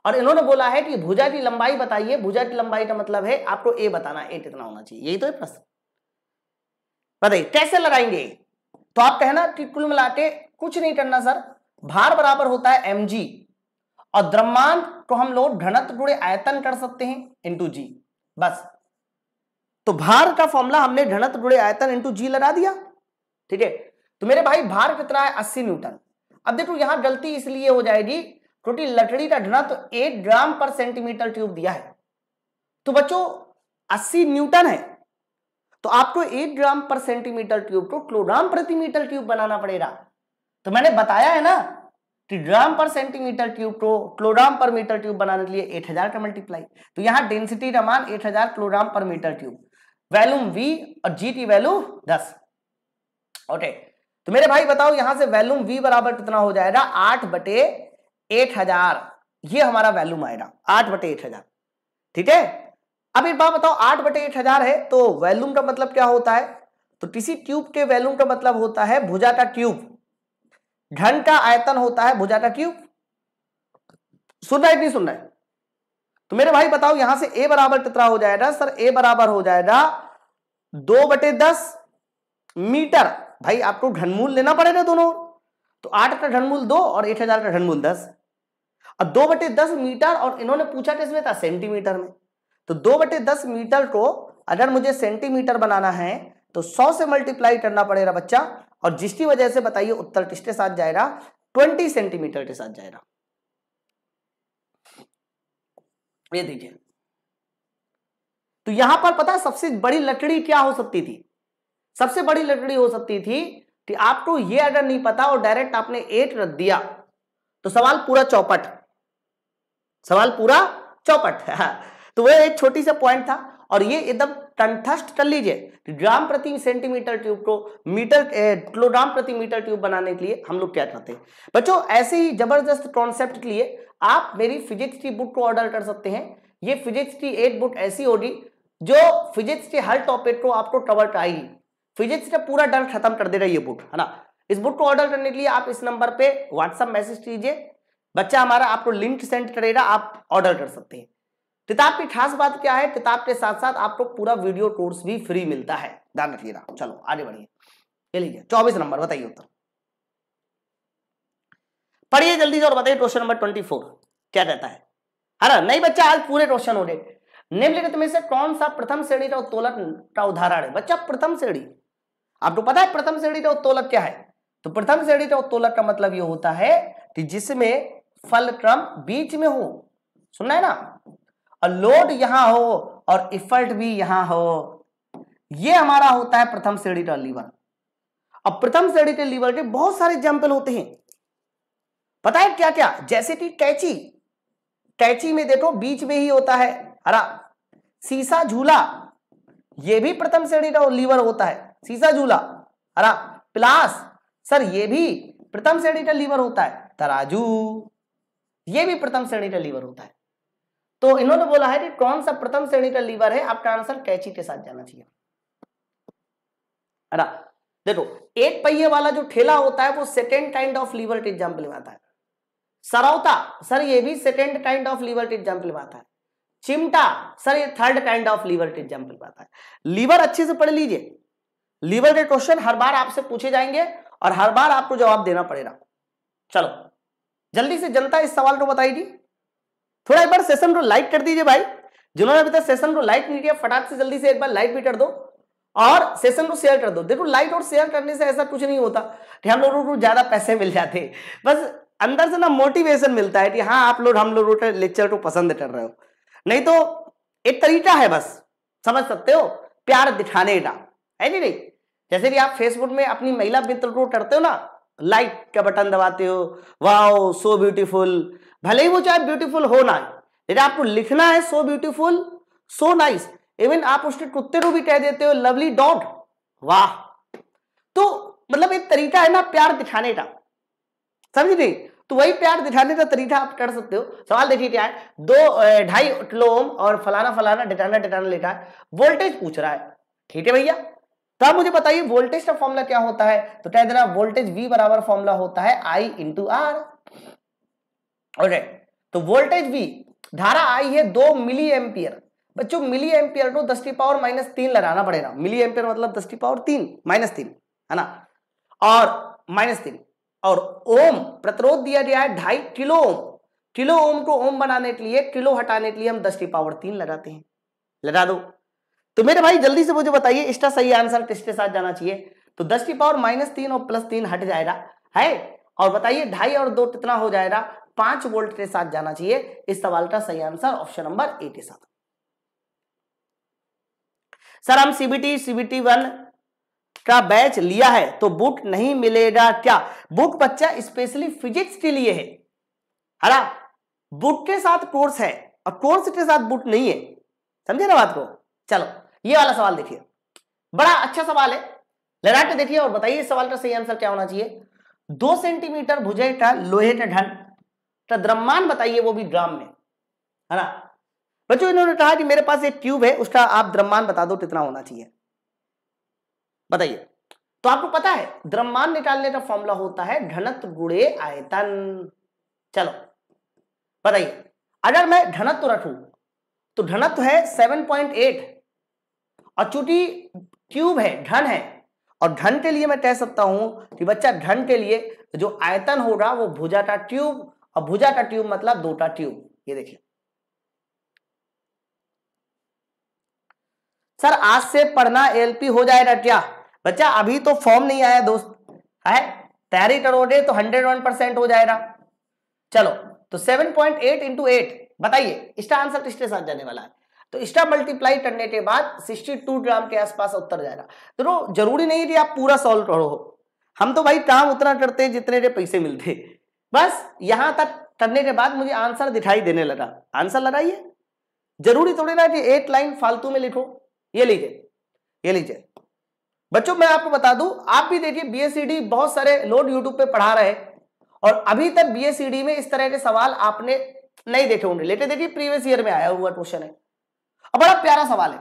और इन्होंने बोला है कि भुजा की लंबाई बताइए भुजा की लंबाई का मतलब है आपको ए बताना ए कितना होना चाहिए यही तो है प्रश्न बताइए कैसे लगाएंगे तो आप कहना कि कुल मिला के कुछ नहीं करना सर भार बराबर होता है एम जी और द्रव्यमान को हम लोग घनत्व गुणे आयतन कर सकते हैं इंटू जी बस तो भार का फॉर्मूला हमने घनत्व गुणे आयतन इंटू जी लगा दिया ठीक है तो मेरे भाई भार कितना है अस्सी न्यूटन अब देखो यहां गलती इसलिए हो जाएगी क्योंकि लकड़ी का घनत्व एक ग्राम पर सेंटीमीटर ट्यूब दिया है तो बच्चों अस्सी न्यूटन है तो आपको एक ग्राम पर सेंटीमीटर ट्यूब को किलोग्राम प्रति मीटर ट्यूब बनाना पड़ेगा तो मैंने बताया है ना कि ग्राम पर सेंटीमीटर क्यूब को क्लोराम पर मीटर क्यूब बनाने के लिए 8000 का मल्टीप्लाई तो यहाँ डेंसिटी का मान 8000 क्लोराम पर मीटर क्यूब वैल्यूम वी और जी की वैल्यू दस ओके तो मेरे भाई बताओ यहां से वैल्यूम वी बराबर कितना हो जाएगा आठ बटे एट हजार ये हमारा वैल्यूम आएगा आठ बटे एट हजार ठीक है अब एक बात बताओ आठ बटे एट हजार है तो वैल्यूम का मतलब क्या होता है तो किसी ट्यूब के वैल्यूम का मतलब होता है भुजा का ट्यूब घन का आयतन होता है भुजा का क्यूब सुन रहा है नहीं सुन रहा है तो मेरे भाई बताओ यहां से ए बराबर कितना हो जाएगा सर ए बराबर हो जाएगा दो बटे दस मीटर भाई आपको घनमूल लेना पड़ेगा दोनों तो आठ का घनमूल दो और एक हजार का घनमूल दस अब दो बटे दस मीटर और इन्होंने पूछा किसमें था सेंटीमीटर में तो दो बटे दस मीटर को अगर मुझे सेंटीमीटर बनाना है तो सौ से मल्टीप्लाई करना पड़ेगा बच्चा और जिसकी वजह से बताइए उत्तर टिस्टे साथ जाएगा ट्वेंटी सेंटीमीटर के साथ जाएगा ये देखिए तो यहां पर पता सबसे बड़ी लटड़ी क्या हो सकती थी सबसे बड़ी लटड़ी हो सकती थी कि आपको ये अगर नहीं पता और डायरेक्ट आपने एट रख दिया तो सवाल पूरा चौपट सवाल पूरा चौपट तो वह एक छोटी सा पॉइंट था और ये एकदम कंठस्थ कर लीजिए ग्राम प्रति सेंटीमीटर ट्यूब को मीटर किलोग्राम प्रति मीटर ट्यूब बनाने के लिए हम लोग क्या करते हैं बच्चों ऐसे ही जबरदस्त कॉन्सेप्ट के लिए आप मेरी फिजिक्स की बुक को ऑर्डर कर सकते हैं ये फिजिक्स की एक बुक ऐसी होगी जो फिजिक्स के हर टॉपिक को आपको कवर कराएगी फिजिक्स का पूरा डर खत्म कर दे रही है बुक है ना इस बुक को ऑर्डर करने के लिए आप इस नंबर पे व्हाट्सअप मैसेज कीजिए बच्चा हमारा आपको लिंक सेंड करेगा आप ऑर्डर कर सकते हैं किताब की खास बात क्या है किताब के साथ साथ आपको पूरा वीडियो कोर्स भी फ्री मिलता है ध्यान रखिएगा चलो आगे बढ़िए ये लीजिए चौबीस नंबर बताइए उत्तर पढ़िए जल्दी से और बताइए क्वेश्चन नंबर ट्वेंटी फोर क्या कहता है अरे नहीं बच्चा आज पूरे क्वेश्चन हो गए निम्नलिखित में से कौन सा प्रथम श्रेणी का उत्तोलक का उदाहरण है बच्चा प्रथम श्रेणी आपको पता है प्रथम श्रेणी का उत्तोलक क्या है तो प्रथम श्रेणी का उत्तोलक का मतलब यह होता है कि जिसमें फल क्रम बीच में हो सुनना है ना और लोड यहां हो और इफर्ट भी यहां हो ये हमारा होता है प्रथम का लीवर अब प्रथम के लीवर के बहुत सारे एग्जाम्पल होते हैं पता है क्या क्या जैसे कि कैची कैची में देखो बीच में ही होता है हरा सीसा झूला ये भी प्रथम का लीवर होता है सीसा झूला हरा प्लास सर ये भी प्रथम का लीवर होता है तराजू ये भी प्रथम का लीवर होता है तो इन्होंने बोला है कि कौन सा प्रथम श्रेणी का लीवर है आपका आंसर कैची के साथ जाना चाहिए अरा देखो एक पहिए वाला जो ठेला होता है वो second kind of lever example में आता है सरौता सर ये भी second kind of lever example में आता है चिमटा सर ये third kind of lever example में आता है लीवर अच्छे से पढ़ लीजिए लीवर के क्वेश्चन हर बार आपसे पूछे जाएंगे और हर बार आपको जवाब देना पड़ेगा चलो जल्दी से जनता इस सवाल को बताएगी थोड़ा एक बार सेशन को लाइक कर दीजिए भाई जिन्होंने अभी तक सेशन को लाइक नहीं किया फटाक से जल्दी से एक बार लाइक भी कर दो और सेशन को शेयर कर दो देखो लाइक और शेयर करने से ऐसा कुछ नहीं होता कि हम लोगों को ज्यादा पैसे मिल जाते बस अंदर से ना मोटिवेशन मिलता है कि हाँ आप लोग हम लोगों के लेक्चर को पसंद कर रहे हो नहीं तो एक तरीका है बस समझ सकते हो प्यार दिखाने का है नहीं नहीं जैसे कि आप फेसबुक में अपनी महिला मित्र को करते हो ना लाइक का बटन दबाते हो वाओ सो ब्यूटीफुल भले ही वो चाहे ब्यूटीफुल हो ना यदि आपको लिखना है so beautiful so nice even आप उसके कुत्ते को भी कह देते हो लवली डॉग वाह तो मतलब एक तरीका है ना प्यार दिखाने का समझ गई तो वही प्यार दिखाने का तरीका आप कर सकते हो सवाल देखिए क्या है दो ढाई ओम और फलाना फलाना डिटाना डिटाना लेटा है वोल्टेज पूछ रहा है ठीक है भैया तो आप मुझे बताइए वोल्टेज का फॉर्मूला क्या होता है तो कह देना वोल्टेज वी बराबर फॉर्मूला होता है आई इंटू आर ऑलराइट तो वोल्टेज भी धारा आई है दो मिली एम्पियर बच्चों मिली एम्पियर को दस टी पावर माइनस तीन लगाना पड़ेगा मिली एम्पियर मतलब दस पावर तीन माइनस तीन है ना और माइनस तीन और ओम प्रतिरोध दिया गया है ढाई किलो ओम किलो ओम को ओम बनाने के लिए किलो हटाने के लिए हम दस टी पावर तीन लगाते हैं लगा दो तो मेरे भाई जल्दी से मुझे बताइए इसका सही आंसर किसके साथ जाना चाहिए तो दस टी पावर माइनस तीन और प्लस तीन हट जाएगा है और बताइए ढाई और दो कितना हो जाएगा पांच वोल्ट के साथ जाना चाहिए इस सवाल का सही आंसर ऑप्शन नंबर ए के साथ सर हम सीबीटी सीबीटी वन का बैच लिया है तो बुक नहीं मिलेगा क्या बुक बच्चा स्पेशली फिजिक्स के लिए है हरा बुक के साथ कोर्स है और कोर्स के साथ बुक नहीं है समझे ना बात को चलो ये वाला सवाल देखिए बड़ा अच्छा सवाल है लड़ा देखिए और बताइए इस सवाल का सही आंसर क्या होना चाहिए दो सेंटीमीटर भुजे का लोहे का ढंड द्रव्यमान तो बताइए वो भी ग्राम में है ना बच्चों इन्होंने कहा कि मेरे पास एक ट्यूब है उसका आप द्रव्यमान बता दो कितना होना चाहिए बताइए तो आपको पता है द्रव्यमान निकालने का फॉर्मूला होता है घनत्व गुड़े आयतन चलो बताइए अगर मैं घनत्व रखू तो घनत्व है 7.8 और चूंकि ट्यूब है घन है और घन के लिए मैं कह सकता हूं कि बच्चा घन के लिए जो आयतन होगा वो भुजा का ट्यूब और भुजा का ट्यूब मतलब दो ट्यूब ये देखिए सर आज से पढ़ना एलपी हो जाएगा क्या बच्चा अभी तो फॉर्म नहीं आया दोस्त है तैयारी करोगे तो हंड्रेड वन परसेंट हो जाएगा चलो तो seven point eight into eight बताइए इसका आंसर किसके साथ जाने वाला है तो इसका मल्टीप्लाई करने के बाद सिक्सटी टू ग्राम के आसपास उत्तर जाएगा तो जरूरी नहीं कि आप पूरा सॉल्व करो हम तो भाई काम उतना करते हैं जितने के पैसे मिलते बस यहां तक करने के बाद मुझे आंसर दिखाई देने लगा आंसर लगाइए जरूरी थोड़ी ना कि एक लाइन फालतू में लिखो ये लीजिए ये लीजिए बच्चों मैं आपको बता दूं आप भी देखिए बीएससीडी बहुत सारे लोग यूट्यूब पे पढ़ा रहे और अभी तक बीएससीडी में इस तरह के सवाल आपने नहीं देखे होंगे लेकिन देखिए प्रीवियस ईयर में आया हुआ क्वेश्चन है अब बड़ा प्यारा सवाल है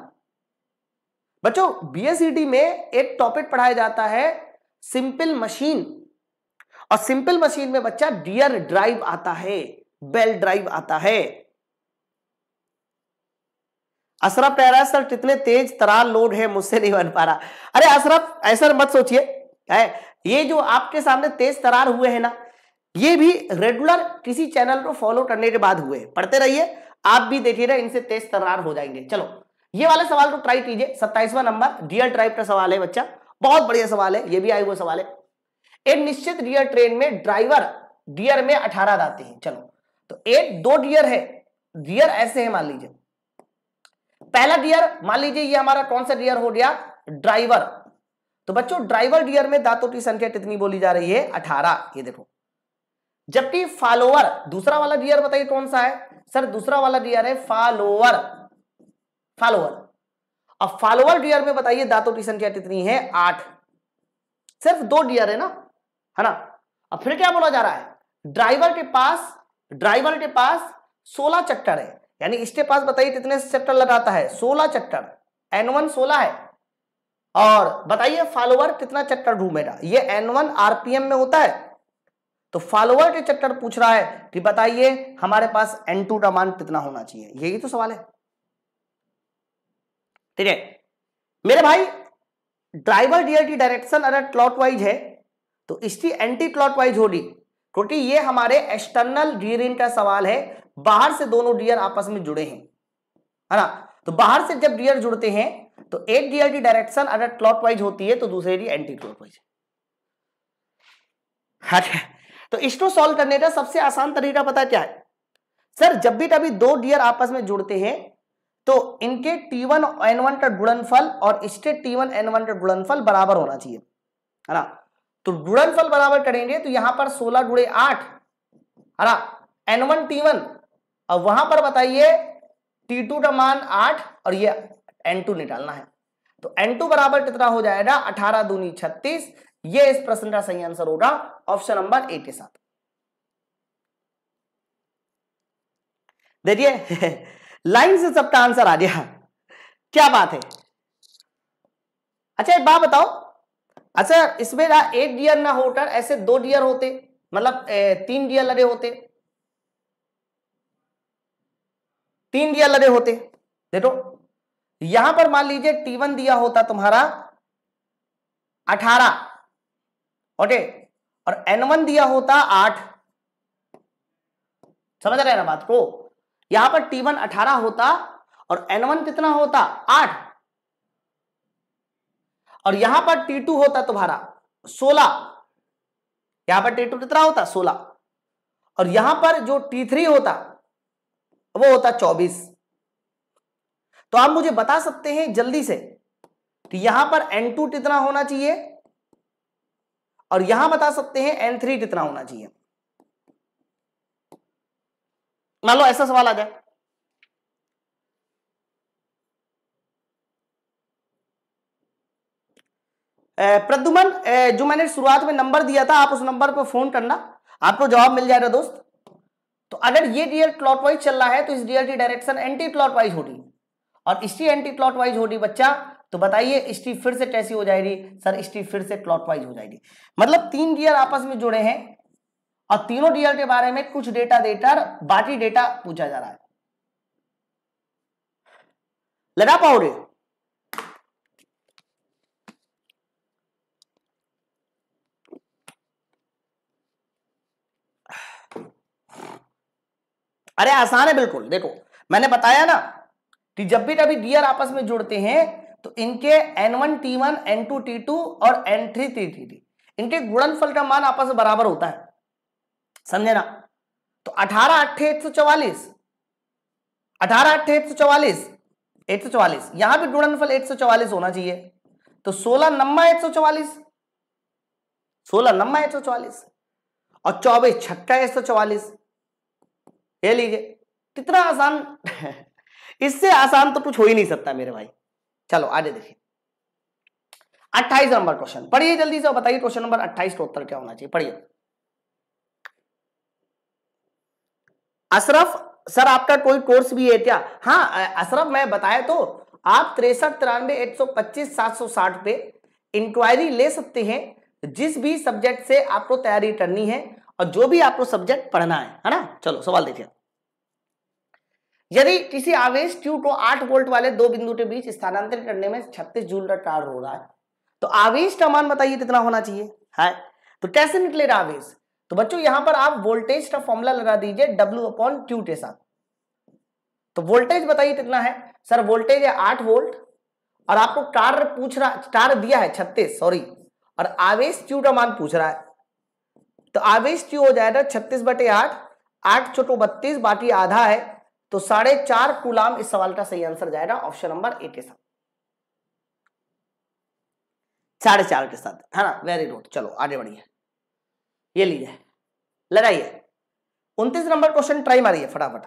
बच्चों बीएससीडी में एक टॉपिक पढ़ाया जाता है सिंपल मशीन और सिंपल मशीन में बच्चा डियर ड्राइव आता है बेल ड्राइव आता है अशरफ कह रहा है सर कितने तेज तरार लोड है मुझसे नहीं बन पा रहा अरे अशरफ ऐसा मत सोचिए ये जो आपके सामने तेज तरार हुए हैं ना ये भी रेगुलर किसी चैनल को फॉलो करने के बाद हुए पढ़ते रहिए आप भी देखिएगा इनसे तेज तरार हो जाएंगे चलो ये वाले सवाल को ट्राई कीजिए सत्ताईसवा नंबर डियर ड्राइव का सवाल है बच्चा बहुत बढ़िया सवाल है ये भी आए हुए सवाल है एक निश्चित डियर ट्रेन में ड्राइवर डियर में अठारह दाते हैं चलो तो एक दो डियर है डियर ऐसे है मान लीजिए पहला डियर मान लीजिए ये हमारा कौन सा डियर हो गया ड्राइवर तो बच्चों ड्राइवर डियर में दांतों की संख्या कितनी बोली जा रही है अठारह ये देखो जबकि फॉलोअर दूसरा वाला डियर बताइए कौन सा है सर दूसरा वाला डियर है फॉलोअर फॉलोअर अब फॉलोअर डियर में बताइए दांतों की संख्या कितनी है आठ सिर्फ दो डियर है ना है ना अब फिर क्या बोला जा रहा है ड्राइवर के पास ड्राइवर के पास सोलह चैप्टर है यानी इसके पास बताइए कितने चैप्टर लगाता है सोलह चैप्टर एन वन सोलह है और बताइए फॉलोअर कितना चैप्टर ढूंढेगा ये एन वन आरपीएम में होता है तो फॉलोअर के चैप्टर पूछ रहा है कि बताइए हमारे पास एन टू का मान कितना होना चाहिए यही तो सवाल है ठीक है मेरे भाई ड्राइवर डियर की डायरेक्शन अगर क्लॉकवाइज है तो इसकी एंटी क्लॉट वाइज होगी क्योंकि ये हमारे एक्सटर्नल डीरिन का सवाल है बाहर से दोनों डियर आपस में जुड़े हैं है ना तो बाहर से जब डियर जुड़ते हैं तो एक डियर की डायरेक्शन अगर क्लॉट वाइज होती है तो दूसरे की एंटी क्लॉट वाइज तो इसको सॉल्व करने का सबसे आसान तरीका पता क्या है सर जब भी कभी दो डियर आपस में जुड़ते हैं तो इनके T1 N1 का गुणनफल और इसके T1 N1 का गुणनफल बराबर होना चाहिए है ना तो गुणनफल बराबर करेंगे तो यहां पर सोलह गुड़े आठ हरा एन वन टी वन और वहां पर बताइए टी टू का मान आठ और ये एन टू निकालना है तो एन टू बराबर कितना हो जाएगा अठारह दूनी छत्तीस ये इस प्रश्न का सही आंसर होगा ऑप्शन नंबर ए के साथ देखिए लाइन से सबका आंसर आ गया क्या बात है अच्छा एक बात बताओ अच्छा इसमें ना एक डियर ना होटर ऐसे दो डियर होते मतलब तीन डियर लड़े होते तीन डियर लड़े होते देखो यहां पर मान लीजिए टी वन दिया होता तुम्हारा अठारह ओके और एन वन दिया होता आठ समझ रहे ना बात को यहां पर टी वन अठारह होता और एन वन कितना होता आठ और यहां पर टी टू होता तुम्हारा सोलह यहां पर टी टू कितना होता सोलह और यहां पर जो टी थ्री होता वो होता चौबीस तो आप मुझे बता सकते हैं जल्दी से कि यहां पर एन टू कितना होना चाहिए और यहां बता सकते हैं एन थ्री कितना होना चाहिए मान लो ऐसा सवाल आ जाए प्रद्युमन जो मैंने शुरुआत में नंबर दिया था आप उस नंबर पर फोन करना आपको जवाब मिल जाएगा दोस्त तो अगर ये क्लॉट वाइज चल रहा है तो इस डीएल की डायरेक्शन एंटी क्लॉट हो रही और इसी एंटी क्लॉट वाइज होगी बच्चा तो बताइए इसकी फिर से कैसी हो जाएगी सर स्ट्री फिर से क्लॉट वाइज हो जाएगी मतलब तीन डीएल आपस में जुड़े हैं और तीनों डीएल के बारे में कुछ डेटा देकर बाकी डेटा पूछा जा रहा है लगा पाओगे अरे आसान है बिल्कुल देखो मैंने बताया ना कि जब भी कभी डियर आपस में जुड़ते हैं तो इनके N one T one N two T two और N three T T T इनके गुणनफल का मान आपस में बराबर होता है समझे ना तो अठारह अट्ठे एक सौ चौवालीस अठारह अट्ठे एक सौ चौवालीस एक सौ चौवालीस यहां भी गुणनफल एक सौ चौवालीस होना चाहिए तो सोलह नम्मा एक सौ चौवालीस सोलह नम्मा एक सौ चौवालीस और चौबीस छक्का एक सौ चौवालीस ये लीजिए कितना आसान इससे आसान तो कुछ हो ही नहीं सकता मेरे भाई चलो आगे देखिए अट्ठाईस नंबर क्वेश्चन पढ़िए जल्दी से बताइए क्वेश्चन नंबर अट्ठाईस का उत्तर क्या होना चाहिए पढ़िए अशरफ सर आपका कोई कोर्स भी है क्या हाँ अशरफ मैं बताया तो आप तिरसठ तिरानवे एक सौ पच्चीस सात सौ साठ पे इंक्वायरी ले सकते हैं जिस भी सब्जेक्ट से आपको तैयारी करनी है और जो भी आपको सब्जेक्ट पढ़ना है है ना चलो सवाल देखिए यदि किसी आवेश क्यू को 8 वोल्ट वाले दो बिंदु के बीच स्थानांतरित करने में 36 जूल का कार्य हो रहा है तो आवेश का मान बताइए कितना होना चाहिए है तो कैसे निकलेगा आवेश तो बच्चों यहां पर आप वोल्टेज का फॉर्मूला लगा दीजिए डब्ल्यू अपॉन क्यू के साथ तो वोल्टेज बताइए कितना है सर वोल्टेज है आठ वोल्ट और आपको कार पूछ रहा कार दिया है छत्तीस सॉरी और आवेश क्यू का मान पूछ रहा है तो आवेश क्यों हो जाएगा छत्तीस बटे आठ आठ छोटो बत्तीस बाकी आधा है तो साढ़े चार कुलाम इस सवाल का सही आंसर जाएगा ऑप्शन नंबर ए के साथ साढ़े चार के साथ है ना वेरी गुड चलो आगे बढ़िए ये लीजिए लगाइए उनतीस नंबर क्वेश्चन ट्राई मारिए फटाफट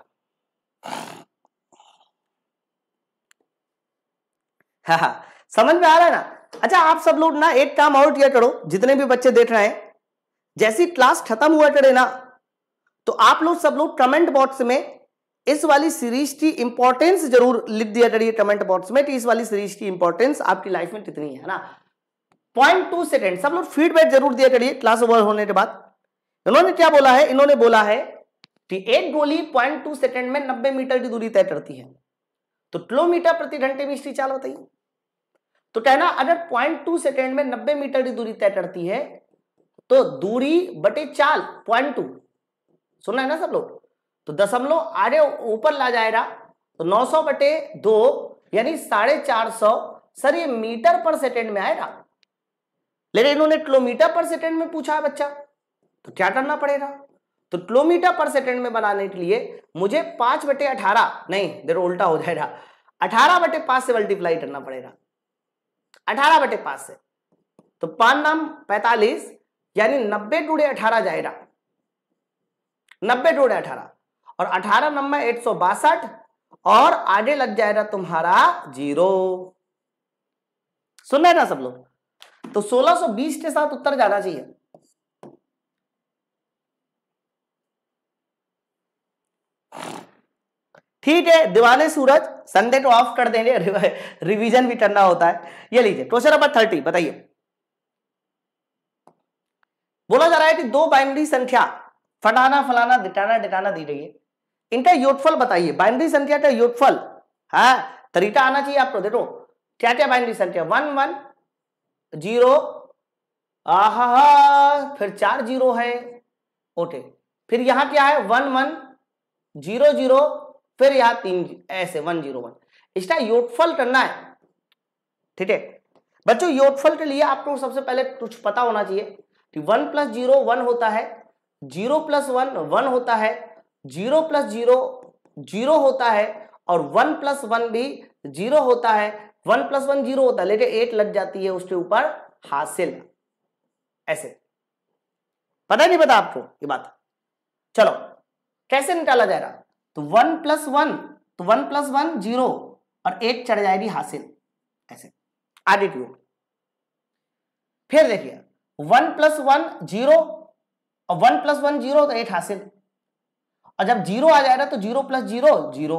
हा हा समझ में आ रहा है ना अच्छा आप सब लोग ना एक काम और किया करो जितने भी बच्चे देख रहे हैं जैसी क्लास खत्म हुआ करे ना तो आप लोग सब लोग कमेंट बॉक्स में इस वाली सीरीज की इंपॉर्टेंस जरूर लिख दिया करिए कमेंट बॉक्स में कि इस वाली सीरीज की इंपॉर्टेंस आपकी लाइफ में कितनी है ना पॉइंट टू सेकेंड सब लोग फीडबैक जरूर दिया करिए क्लास ओवर होने के बाद इन्होंने क्या बोला है इन्होंने बोला है कि एक गोली पॉइंट टू सेकेंड में नब्बे मीटर की दूरी तय करती है तो किलोमीटर प्रति घंटे में इसकी चाल बताइए तो कहना अगर पॉइंट टू सेकेंड में नब्बे मीटर की दूरी तय करती है तो दूरी बटे चाल पॉइंट टू सुन रहे ना सब लोग तो दशमलव आगे ऊपर ला जाए रहा तो 900 बटे दो यानी साढ़े चार सौ सर ये मीटर पर सेकेंड में आएगा लेकिन इन्होंने किलोमीटर पर सेकेंड में पूछा है बच्चा तो क्या करना पड़ेगा तो किलोमीटर पर सेकेंड में बनाने के लिए मुझे पांच बटे अठारह नहीं देर उल्टा हो जाएगा अठारह बटे पांच से मल्टीप्लाई करना पड़ेगा अठारह बटे पांच से तो पान नाम पैतालीस यानी नब्बे टूडे अठारह जाएगा नब्बे टूडे अठारह और अठारह नंबर एक सौ बासठ और आगे लग जाएगा तुम्हारा जीरो सुन रहे ना सब लोग तो 1620 के साथ उत्तर जाना चाहिए ठीक है दिवाले सूरज संडे को ऑफ कर देंगे रिवीजन भी करना होता है ये लीजिए क्वेश्चन नंबर थर्टी बताइए बोला जा रहा है कि दो बाइनरी संख्या फटाना फलाना डिटाना डिटाना दी गई है इनका योटफल बताइए बाइनरी संख्या का योटफल है हाँ, तरीका आना चाहिए आपको देखो क्या क्या बाइनरी संख्या वन वन जीरो आहा फिर चार जीरो है ओके फिर यहां क्या है वन वन जीरो जीरो फिर यहां तीन ऐसे वन जीरो वन इसका योटफल करना है ठीक है बच्चों योटफल के लिए आपको सबसे पहले कुछ पता होना चाहिए वन प्लस जीरो वन होता है जीरो प्लस वन वन होता है जीरो प्लस जीरो जीरो होता है और वन प्लस वन भी जीरो होता है वन प्लस वन जीरो होता है लेकिन एट लग जाती है उसके ऊपर हासिल ऐसे पता नहीं पता आपको ये बात चलो कैसे निकाला जाएगा तो वन प्लस वन तो वन प्लस वन जीरो और एट चढ़ जाएगी हासिल ऐसे आगे की ओर फिर देखिए वन प्लस वन जीरो और वन प्लस वन जीरो तो एट हासिल और जब जीरो आ जाएगा तो जीरो प्लस जीरो जीरो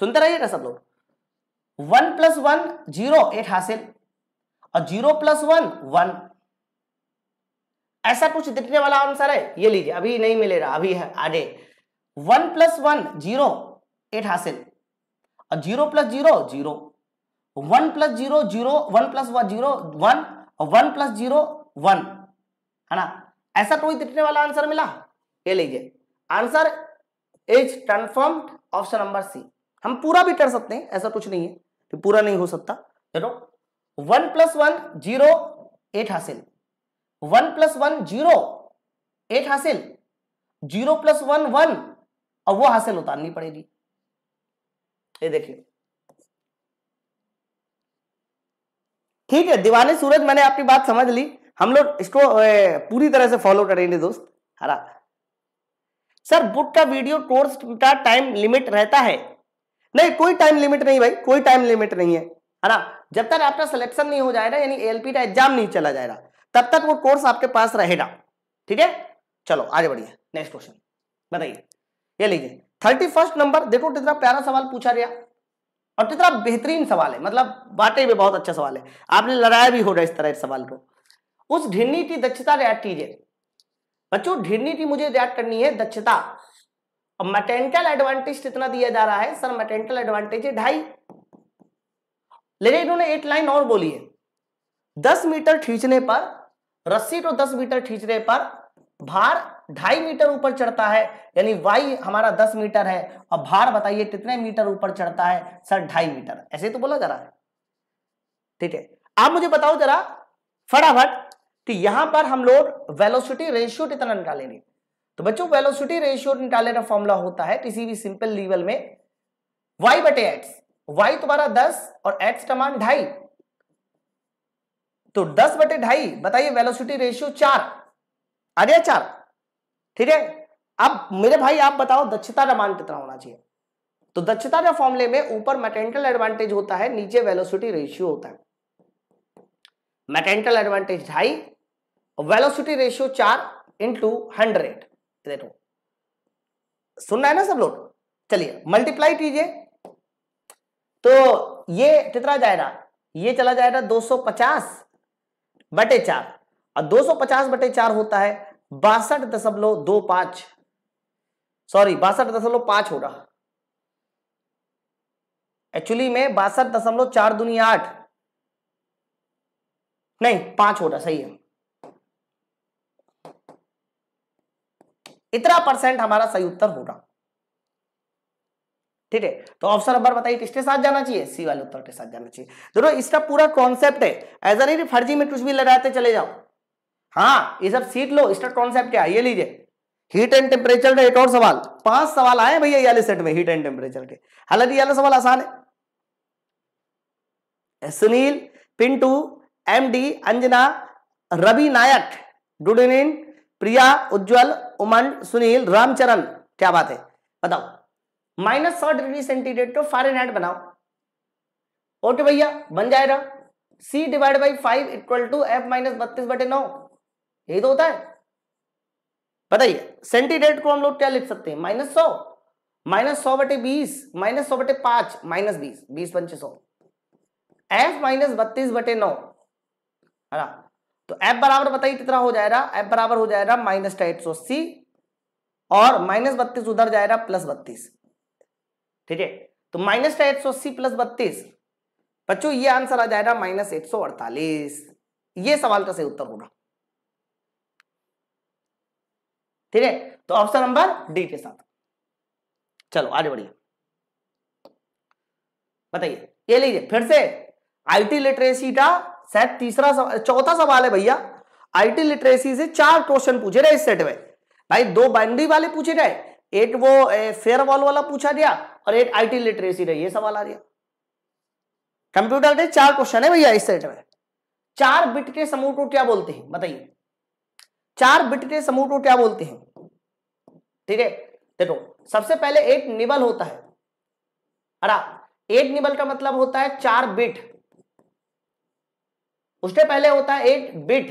सुनते रहिएगा सब लोग वन प्लस वन जीरो एट हासिल और जीरो प्लस वन वन ऐसा कुछ दिखने वाला आंसर है ये लीजिए अभी नहीं मिलेगा अभी है आगे वन प्लस वन जीरो एट हासिल और zero plus zero zero one plus zero zero one plus zero one और वन प्लस जीरो वन है ना ऐसा कोई दिखने वाला आंसर मिला ये लीजिए answer is transform option number C हम पूरा भी कर सकते हैं ऐसा कुछ नहीं है कि पूरा नहीं हो सकता चलो वन प्लस वन जीरो एट हासिल वन प्लस वन जीरो एट हासिल जीरो प्लस वन वन और वो हासिल उतारनी पड़ेगी ये देखिए ठीक है दीवाने सूरज मैंने आपकी बात समझ ली हम लोग इसको पूरी तरह से फॉलो करेंगे दोस्त हरा सर बुक का वीडियो कोर्स का टाइम लिमिट रहता है नहीं कोई टाइम लिमिट नहीं भाई कोई टाइम लिमिट नहीं है है ना जब तक आपका सिलेक्शन नहीं हो जाएगा यानी एलपी का एग्जाम नहीं चला जाएगा तब तक वो कोर्स आपके पास रहेगा ठीक है चलो आगे बढ़िए नेक्स्ट क्वेश्चन बताइए ये लीजिए थर्टी फर्स्ट नंबर देखो कितना प्यारा सवाल पूछा गया और कितना तो बेहतरीन सवाल है मतलब बाटे में बहुत अच्छा सवाल है आपने लड़ाया भी होगा इस तरह इस सवाल को उस ढिन्नी की दक्षता याद कीजिए बच्चों ढिन्नी की मुझे याद करनी है दक्षता और मैटेंटल एडवांटेज कितना दिया जा रहा है सर मैटेंटल एडवांटेज है ढाई लेकिन इन्होंने एक लाइन और बोली है दस मीटर खींचने पर रस्सी को तो दस मीटर खींचने पर भार ढाई मीटर ऊपर चढ़ता है यानी वाई हमारा दस मीटर है और भार बताइए कितने मीटर ऊपर चढ़ता है सर ढाई मीटर ऐसे तो बोला जरा ठीक है आप मुझे बताओ जरा फटाफट कि यहां पर हम लोग वेलोसिटी रेशियो कितना निकालेंगे तो बच्चों वेलोसिटी रेशियो निकालने का फॉर्मूला होता है किसी भी सिंपल लेवल में वाई बटे एक्स वाई तुम्हारा दस और एक्स का मान ढाई तो दस बटे ढाई बताइए वेलोसिटी रेशियो चार आ गया चार ठीक है अब मेरे भाई आप बताओ दक्षता का मान कितना होना चाहिए तो दक्षता के फॉर्मुले में ऊपर मैकेनिकल एडवांटेज होता है नीचे वेलोसिटी रेशियो होता है मैटेंटल एडवांटेज ढाई वेलोसिटी रेशियो चार इंटू हंड्रेड देखो सुनना है ना सब लोग चलिए मल्टीप्लाई कीजिए तो ये कितना जाएगा ये चला जाएगा 250 बटे चार और 250 बटे चार होता है बासठ दशमलव दो पांच सॉरी बासठ दशमलव पांच हो रहा एक्चुअली में बासठ दशमलव चार दुनिया आठ नहीं पांच हो रहा सही है इतना परसेंट हमारा सही उत्तर हो रहा ठीक है तो ऑप्शन नंबर बताइए किसके साथ जाना चाहिए सी वाले उत्तर के साथ जाना चाहिए इसका पूरा कॉन्सेप्ट है ऐसा नहीं फर्जी में कुछ भी लगाते चले जाओ हाँ ये सब सीट लो स्टार्ट कॉन्सेप्ट क्या ये लीजिए हीट एंड टेम्परेचर का एक और सवाल पांच सवाल आए भैया ये सेट में हीट एंड टेम्परेचर के हालांकि ये सवाल आसान है Sunil Pintu M D Anjana Ravi Nayak evening Priya Ujjwal Uman Sunil Ramcharan क्या बात है बताओ माइनस सौ डिग्री सेंटीग्रेड को फारेनहाइट बनाओ ओके भैया बन जाएगा C divide by five equal to F minus बत्तीस बटे नौ यही तो होता है बताइए सेंटीडेट को हम लोग क्या लिख सकते हैं माइनस सौ माइनस सौ बटे बीस माइनस सौ बटे पांच माइनस बीस बीस पंच सौ एफ माइनस बत्तीस बटे नौ है ना तो एफ बराबर बताइए कितना हो जाएगा एफ बराबर हो जाएगा माइनस टाइट सौ अस्सी और माइनस बत्तीस उधर जाएगा प्लस बत्तीस ठीक है तो माइनस एट सौ अस्सी प्लस बत्तीस बच्चों ये आंसर आ जाएगा माइनस एक सौ अड़तालीस ये सवाल का सही उत्तर होगा ठीक है तो ऑप्शन नंबर डी के साथ चलो आगे बढ़िए बताइए ये लीजिए फिर से आईटी लिटरेसी का शायद तीसरा सवाल चौथा सवाल है भैया आईटी लिटरेसी से चार क्वेश्चन पूछे रहे इस सेट में भाई दो बाइंड्री वाले पूछे गए एक वो फेयर वॉल वाला पूछा गया और एक आईटी लिटरेसी रही ये सवाल आ गया कंप्यूटर के चार क्वेश्चन है भैया इस सेट में चार बिट के समूह को क्या बोलते हैं बताइए चार बिट के समूह को क्या बोलते हैं ठीक है देखो सबसे पहले एक निबल होता है अरा एक निबल का मतलब होता है चार बिट उसके पहले होता है एक बिट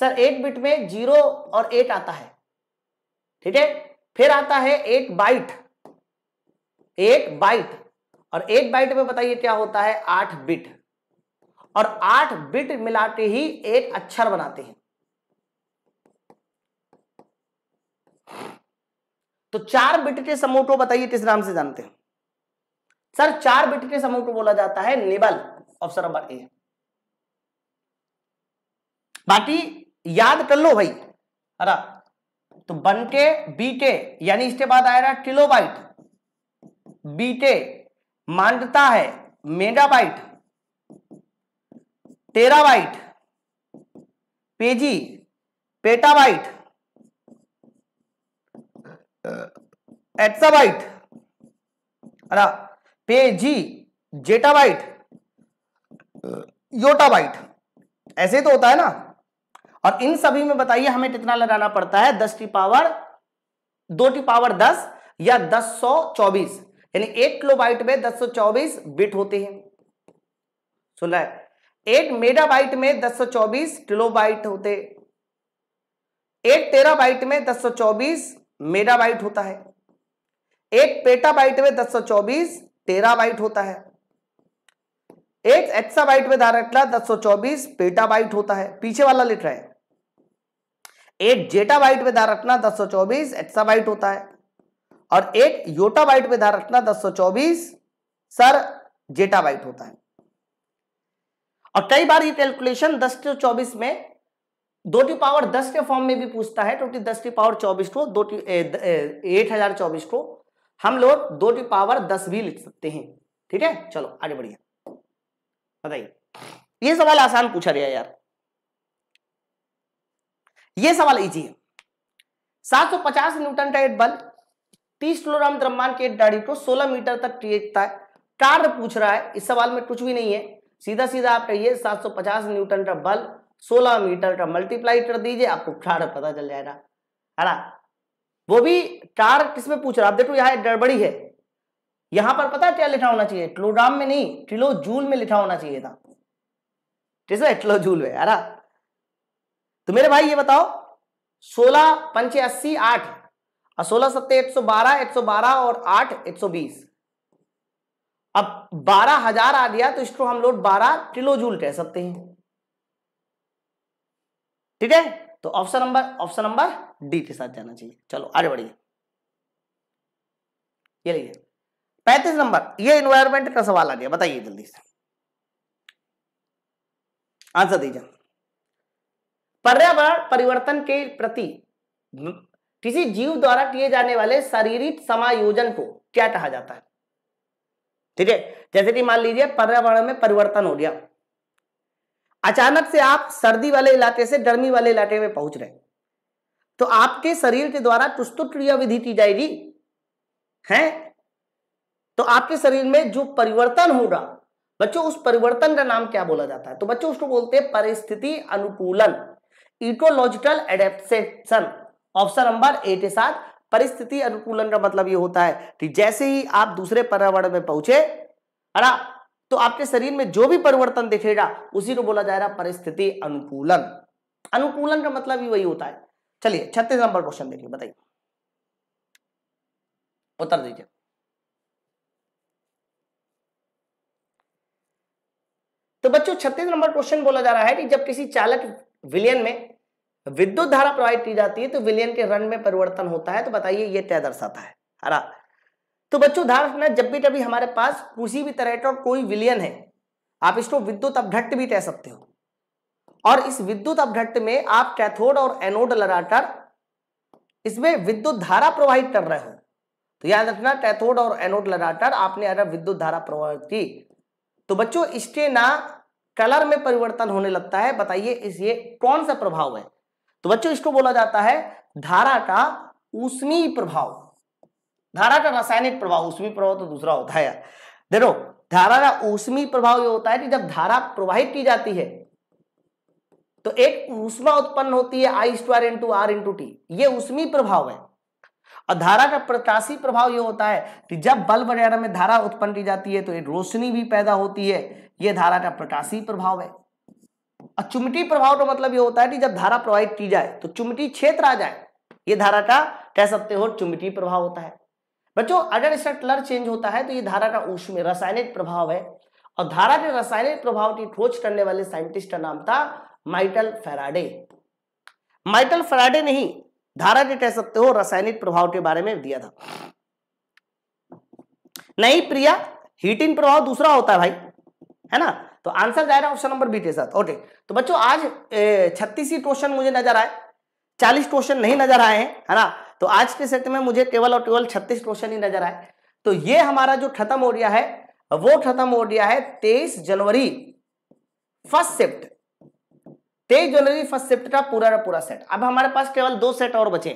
सर एक बिट में जीरो और एक आता है ठीक है फिर आता है एक बाइट एक बाइट और एक बाइट में बताइए क्या होता है आठ बिट और आठ बिट मिला के ही एक अक्षर बनाते हैं तो चार बिट के समूह को बताइए किस नाम से जानते हैं सर चार बिट के समूह को बोला जाता है निबल ऑप्शन नंबर ए बाकी याद कर लो भाई अरा तो बन के यानी इसके बाद आएगा किलोबाइट बीटे मांडता है मेगाबाइट टेराबाइट पेजी पेटाबाइट एट्साबाइट है ना पेजी जेटाबाइट योटाबाइट ऐसे तो होता है ना और इन सभी में बताइए हमें कितना लगाना पड़ता है दस टी पावर दो टी पावर दस या दस सौ चौबीस यानी एक किलोबाइट में दस सौ चौबीस बिट होते हैं सुन है एक मेगाबाइट में दस सौ चौबीस किलोबाइट होते एक टेराबाइट में दस सौ चौबीस मेगाबाइट होता है एक पेटाबाइट में 1024 टेराबाइट होता है एक एक्साबाइट में दस डायरेक्टला 1024 पेटाबाइट होता है पीछे वाला लिख रहा है एक जेटाबाइट में धारा रखना दस डायरेक्टला 1024 एक्साबाइट होता है और एक योटाबाइट में धारा रखना दस सौ चौबीस सर जेटाबाइट होता है और कई बार ये कैलकुलेशन दस सौ चौबीस में दो टी पावर दस के फॉर्म में भी पूछता है टोटी दस टी पावर चौबीस को दो टी एट हजार चौबीस को हम लोग दो टी पावर दस भी लिख सकते हैं ठीक है चलो आगे बढ़िए बताइए ये सवाल आसान पूछा गया यार ये सवाल इजी है 750 न्यूटन का एक बल 30 किलोग्राम द्रव्यमान के एक गाड़ी को 16 मीटर तक टेकता है कार्य पूछ रहा है इस सवाल में कुछ भी नहीं है सीधा सीधा आप कहिए 750 न्यूटन का बल सोलह मीटर का मल्टीप्लाई कर दीजिए आपको चार पता चल जाएगा है ना वो भी चार किसमें पूछ रहा आप देखो यहाँ गड़बड़ी है यहां पर पता क्या लिखा होना चाहिए किलोग्राम में नहीं किलो जूल में लिखा होना चाहिए था ठीक है किलो जूल में है ना तो मेरे भाई ये बताओ सोलह पंचे अस्सी आठ और सोलह सत्ते एक सौ बारह एक सौ बारह और आठ एक सौ बीस अब बारह हजार आ गया तो इसको हम लोग बारह किलो जूल कह सकते हैं ठीक है तो option number option number D के साथ जाना चाहिए चलो आगे बढ़िए ये लीजिए पैंतीस नंबर ये इन्वायरमेंट का सवाल आ गया बताइए जल्दी से आंसर दीजिए पर्यावरण परिवर्तन के प्रति किसी जीव द्वारा किए जाने वाले शारीरिक समायोजन को क्या कहा जाता है ठीक है जैसे कि मान लीजिए पर्यावरण में परिवर्तन हो गया अचानक से आप सर्दी वाले इलाके से गर्मी वाले इलाके में पहुंच रहे तो आपके शरीर के द्वारा कुछ क्रिया विधि की जाएगी है तो आपके शरीर में जो परिवर्तन होगा बच्चों उस परिवर्तन का नाम क्या बोला जाता है तो बच्चों उसको बोलते हैं परिस्थिति अनुकूलन ecological adaptation option number A के साथ परिस्थिति अनुकूलन का मतलब ये होता है कि जैसे ही आप दूसरे पर्यावरण में पहुंचे अरा तो आपके शरीर में जो भी परिवर्तन दिखेगा उसी को बोला जाएगा परिस्थिति अनुकूलन अनुकूलन का मतलब ही वही होता है चलिए छत्तीस नंबर क्वेश्चन देखिए बताइए उत्तर दीजिए तो बच्चों छत्तीस नंबर क्वेश्चन बोला जा रहा है कि जब किसी चालक विलियन में विद्युत धारा प्रवाहित की जाती है तो विलियन के रन में परिवर्तन होता है तो बताइए यह क्या दर्शाता है हरा तो बच्चों ध्यान रखना जब भी कभी हमारे पास किसी भी तरह का कोई विलियन है आप इसको विद्युत अपघट्ट भी कह सकते हो और इस विद्युत अपघट्ट में आप कैथोड और एनोड लगाकर इसमें विद्युत धारा प्रवाहित कर रहे हो तो याद रखना कैथोड और एनोड लगाकर आपने अगर विद्युत धारा प्रवाहित की तो बच्चों इसके ना कलर में परिवर्तन होने लगता है बताइए इस ये कौन सा प्रभाव है तो बच्चों इसको बोला जाता है धारा का ऊष्मीय प्रभाव धारा का रासायनिक प्रभाव उसमी प्रभाव तो दूसरा होता है देखो धारा का ऊष्मी प्रभाव ये होता है कि जब धारा प्रवाहित की जाती है तो एक ऊष्मा उत्पन्न होती है I square into R into T ये ऊष्मी प्रभाव है और धारा का प्रकाशी प्रभाव ये होता है कि जब बल्ब वगैरह में धारा उत्पन्न की जाती है तो एक रोशनी भी पैदा होती है ये धारा का प्रकाशी प्रभाव है और चुमटी प्रभाव का मतलब ये होता है कि जब धारा प्रवाहित की जाए तो चुमटी क्षेत्र आ जाए ये धारा का कह सकते हो चुमटी प्रभाव होता है बच्चों अगर इसका कलर चेंज होता है तो ये धारा का अंश रासायनिक प्रभाव है और धारा के रासायनिक प्रभाव की खोज करने वाले साइंटिस्ट का नाम था माइटल फेराडे माइटल फेराडे नहीं धारा के कह सकते हो रासायनिक प्रभाव के बारे में दिया था नहीं प्रिया हीटिंग प्रभाव दूसरा होता है भाई है ना तो आंसर जाएगा ऑप्शन नंबर बी के साथ ओके तो बच्चों आज छत्तीस ही क्वेश्चन मुझे नजर आए चालीस क्वेश्चन नहीं नजर आए हैं है ना तो आज के सेट में मुझे केवल और केवल छत्तीस क्वेश्चन ही नजर आए तो ये हमारा जो खत्म हो गया है वो खत्म हो गया है तेईस जनवरी फर्स्ट शिफ्ट तेईस जनवरी फर्स्ट शिफ्ट का पूरा का पूरा सेट अब हमारे पास केवल दो सेट और बचे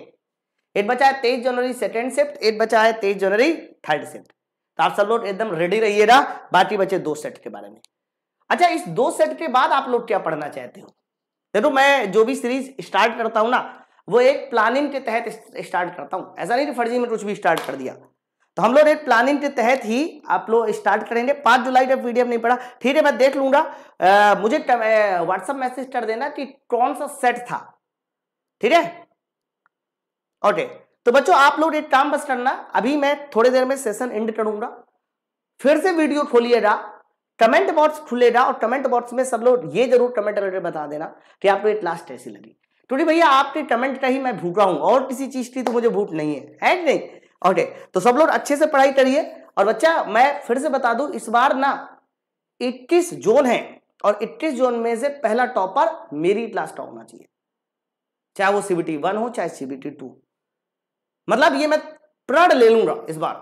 एक बचा है तेईस जनवरी सेकेंड शिफ्ट एक बचा है तेईस जनवरी थर्ड शिफ्ट तो आप सब लोग एकदम रेडी रहिएगा बाकी बचे दो सेट के बारे में अच्छा इस दो सेट के बाद आप लोग क्या पढ़ना चाहते हो देखो मैं जो भी सीरीज स्टार्ट करता हूं ना वो एक प्लानिंग के तहत स्टार्ट करता हूँ ऐसा नहीं कि फर्जी में कुछ भी स्टार्ट कर दिया तो हम लोग एक प्लानिंग के तहत ही आप लोग स्टार्ट करेंगे पाँच जुलाई का पीडीएफ नहीं पड़ा ठीक है मैं देख आ, मुझे व्हाट्सअप मैसेज कर देना कि कौन सा सेट था ठीक है ओके तो बच्चों आप लोग एक काम बस करना अभी मैं थोड़ी देर में सेशन एंड करूंगा फिर से वीडियो खोलिएगा कमेंट बॉक्स खुलेगा और कमेंट बॉक्स में सब लोग ये जरूर कमेंट करके बता देना कि आपको एक लास्ट कैसी लगी थोड़ी भैया आपके कमेंट का ही मैं भूखा रहा हूँ और किसी चीज़ की तो मुझे भूख नहीं है है नहीं ओके तो सब लोग अच्छे से पढ़ाई करिए और बच्चा मैं फिर से बता दू इस बार ना इक्कीस जोन है और इक्कीस जोन में से पहला टॉपर मेरी क्लास का होना चाहिए चाहे वो सीबीटी वन हो चाहे सीबीटी टू मतलब ये मैं प्रण ले लूंगा इस बार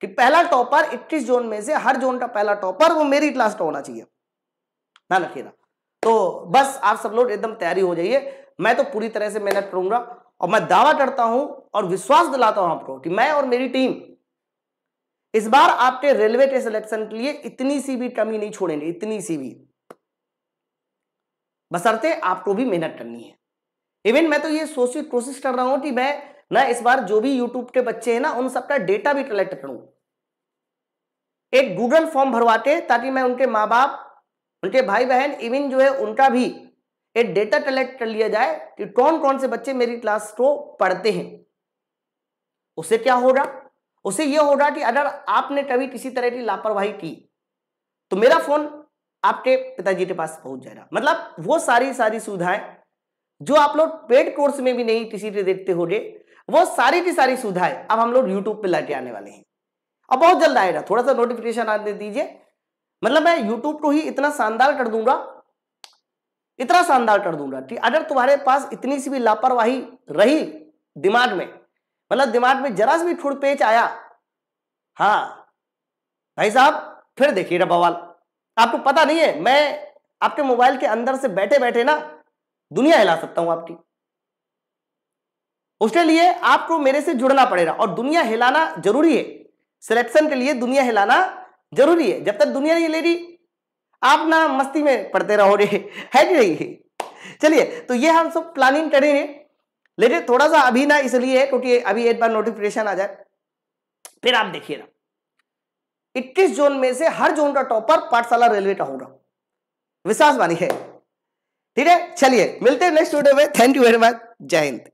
कि पहला टॉपर इक्कीस जोन में से हर जोन का पहला टॉपर वो मेरी क्लास का होना चाहिए ना रखिएगा तो बस आप सब लोग एकदम तैयारी हो जाइए मैं तो पूरी तरह से मेहनत करूंगा और मैं दावा करता हूं और विश्वास दिलाता हूं आपको कि मैं और मेरी टीम इस बार आपके रेलवे के सिलेक्शन के लिए इतनी सी भी कमी नहीं छोड़ेंगे इतनी सी भी बसरते आपको भी मेहनत करनी है इवन मैं तो ये सोच कोशिश कर रहा हूं कि मैं ना इस बार जो भी यूट्यूब के बच्चे हैं ना उन सबका डेटा भी कलेक्ट करूं एक गूगल फॉर्म भरवाते ताकि मैं उनके माँ बाप उनके भाई बहन इवन जो है उनका भी एक डेटा कलेक्ट कर लिया जाए कि कौन कौन से बच्चे मेरी क्लास को पढ़ते हैं उसे क्या होगा उसे यह होगा कि अगर आपने कभी किसी तरह की लापरवाही की तो मेरा फोन आपके पिताजी के पास पहुंच जाएगा मतलब वो सारी सारी सुविधाएं जो आप लोग पेड कोर्स में भी नहीं किसी से देखते होंगे वो सारी की सारी सुविधाएं अब हम लोग यूट्यूब पे लाके आने वाले हैं अब बहुत जल्द आएगा थोड़ा सा नोटिफिकेशन आने दीजिए मतलब मैं यूट्यूब को ही इतना शानदार कर दूंगा इतना शानदार कर दूंगा कि अगर तुम्हारे पास इतनी सी भी लापरवाही रही दिमाग में मतलब दिमाग में जरा सी भी छुड़ पेच आया हाँ भाई साहब फिर देखिएगा बवाल आपको पता नहीं है मैं आपके मोबाइल के अंदर से बैठे बैठे ना दुनिया हिला सकता हूं आपकी उसके लिए आपको मेरे से जुड़ना पड़ेगा और दुनिया हिलाना जरूरी है सिलेक्शन के लिए दुनिया हिलाना जरूरी है जब तक दुनिया नहीं ले रही आप ना मस्ती में पढ़ते रहो रे है कि नहीं चलिए तो ये हम सब प्लानिंग करेंगे लेकिन थोड़ा सा अभी ना इसलिए है क्योंकि अभी एक बार नोटिफिकेशन आ जाए फिर आप देखिए ना इक्कीस जोन में से हर जोन का टॉपर पाठशाला रेलवे का होगा विश्वास वाणी है ठीक है चलिए मिलते हैं नेक्स्ट वीडियो में थैंक यू वेरी मच जय हिंद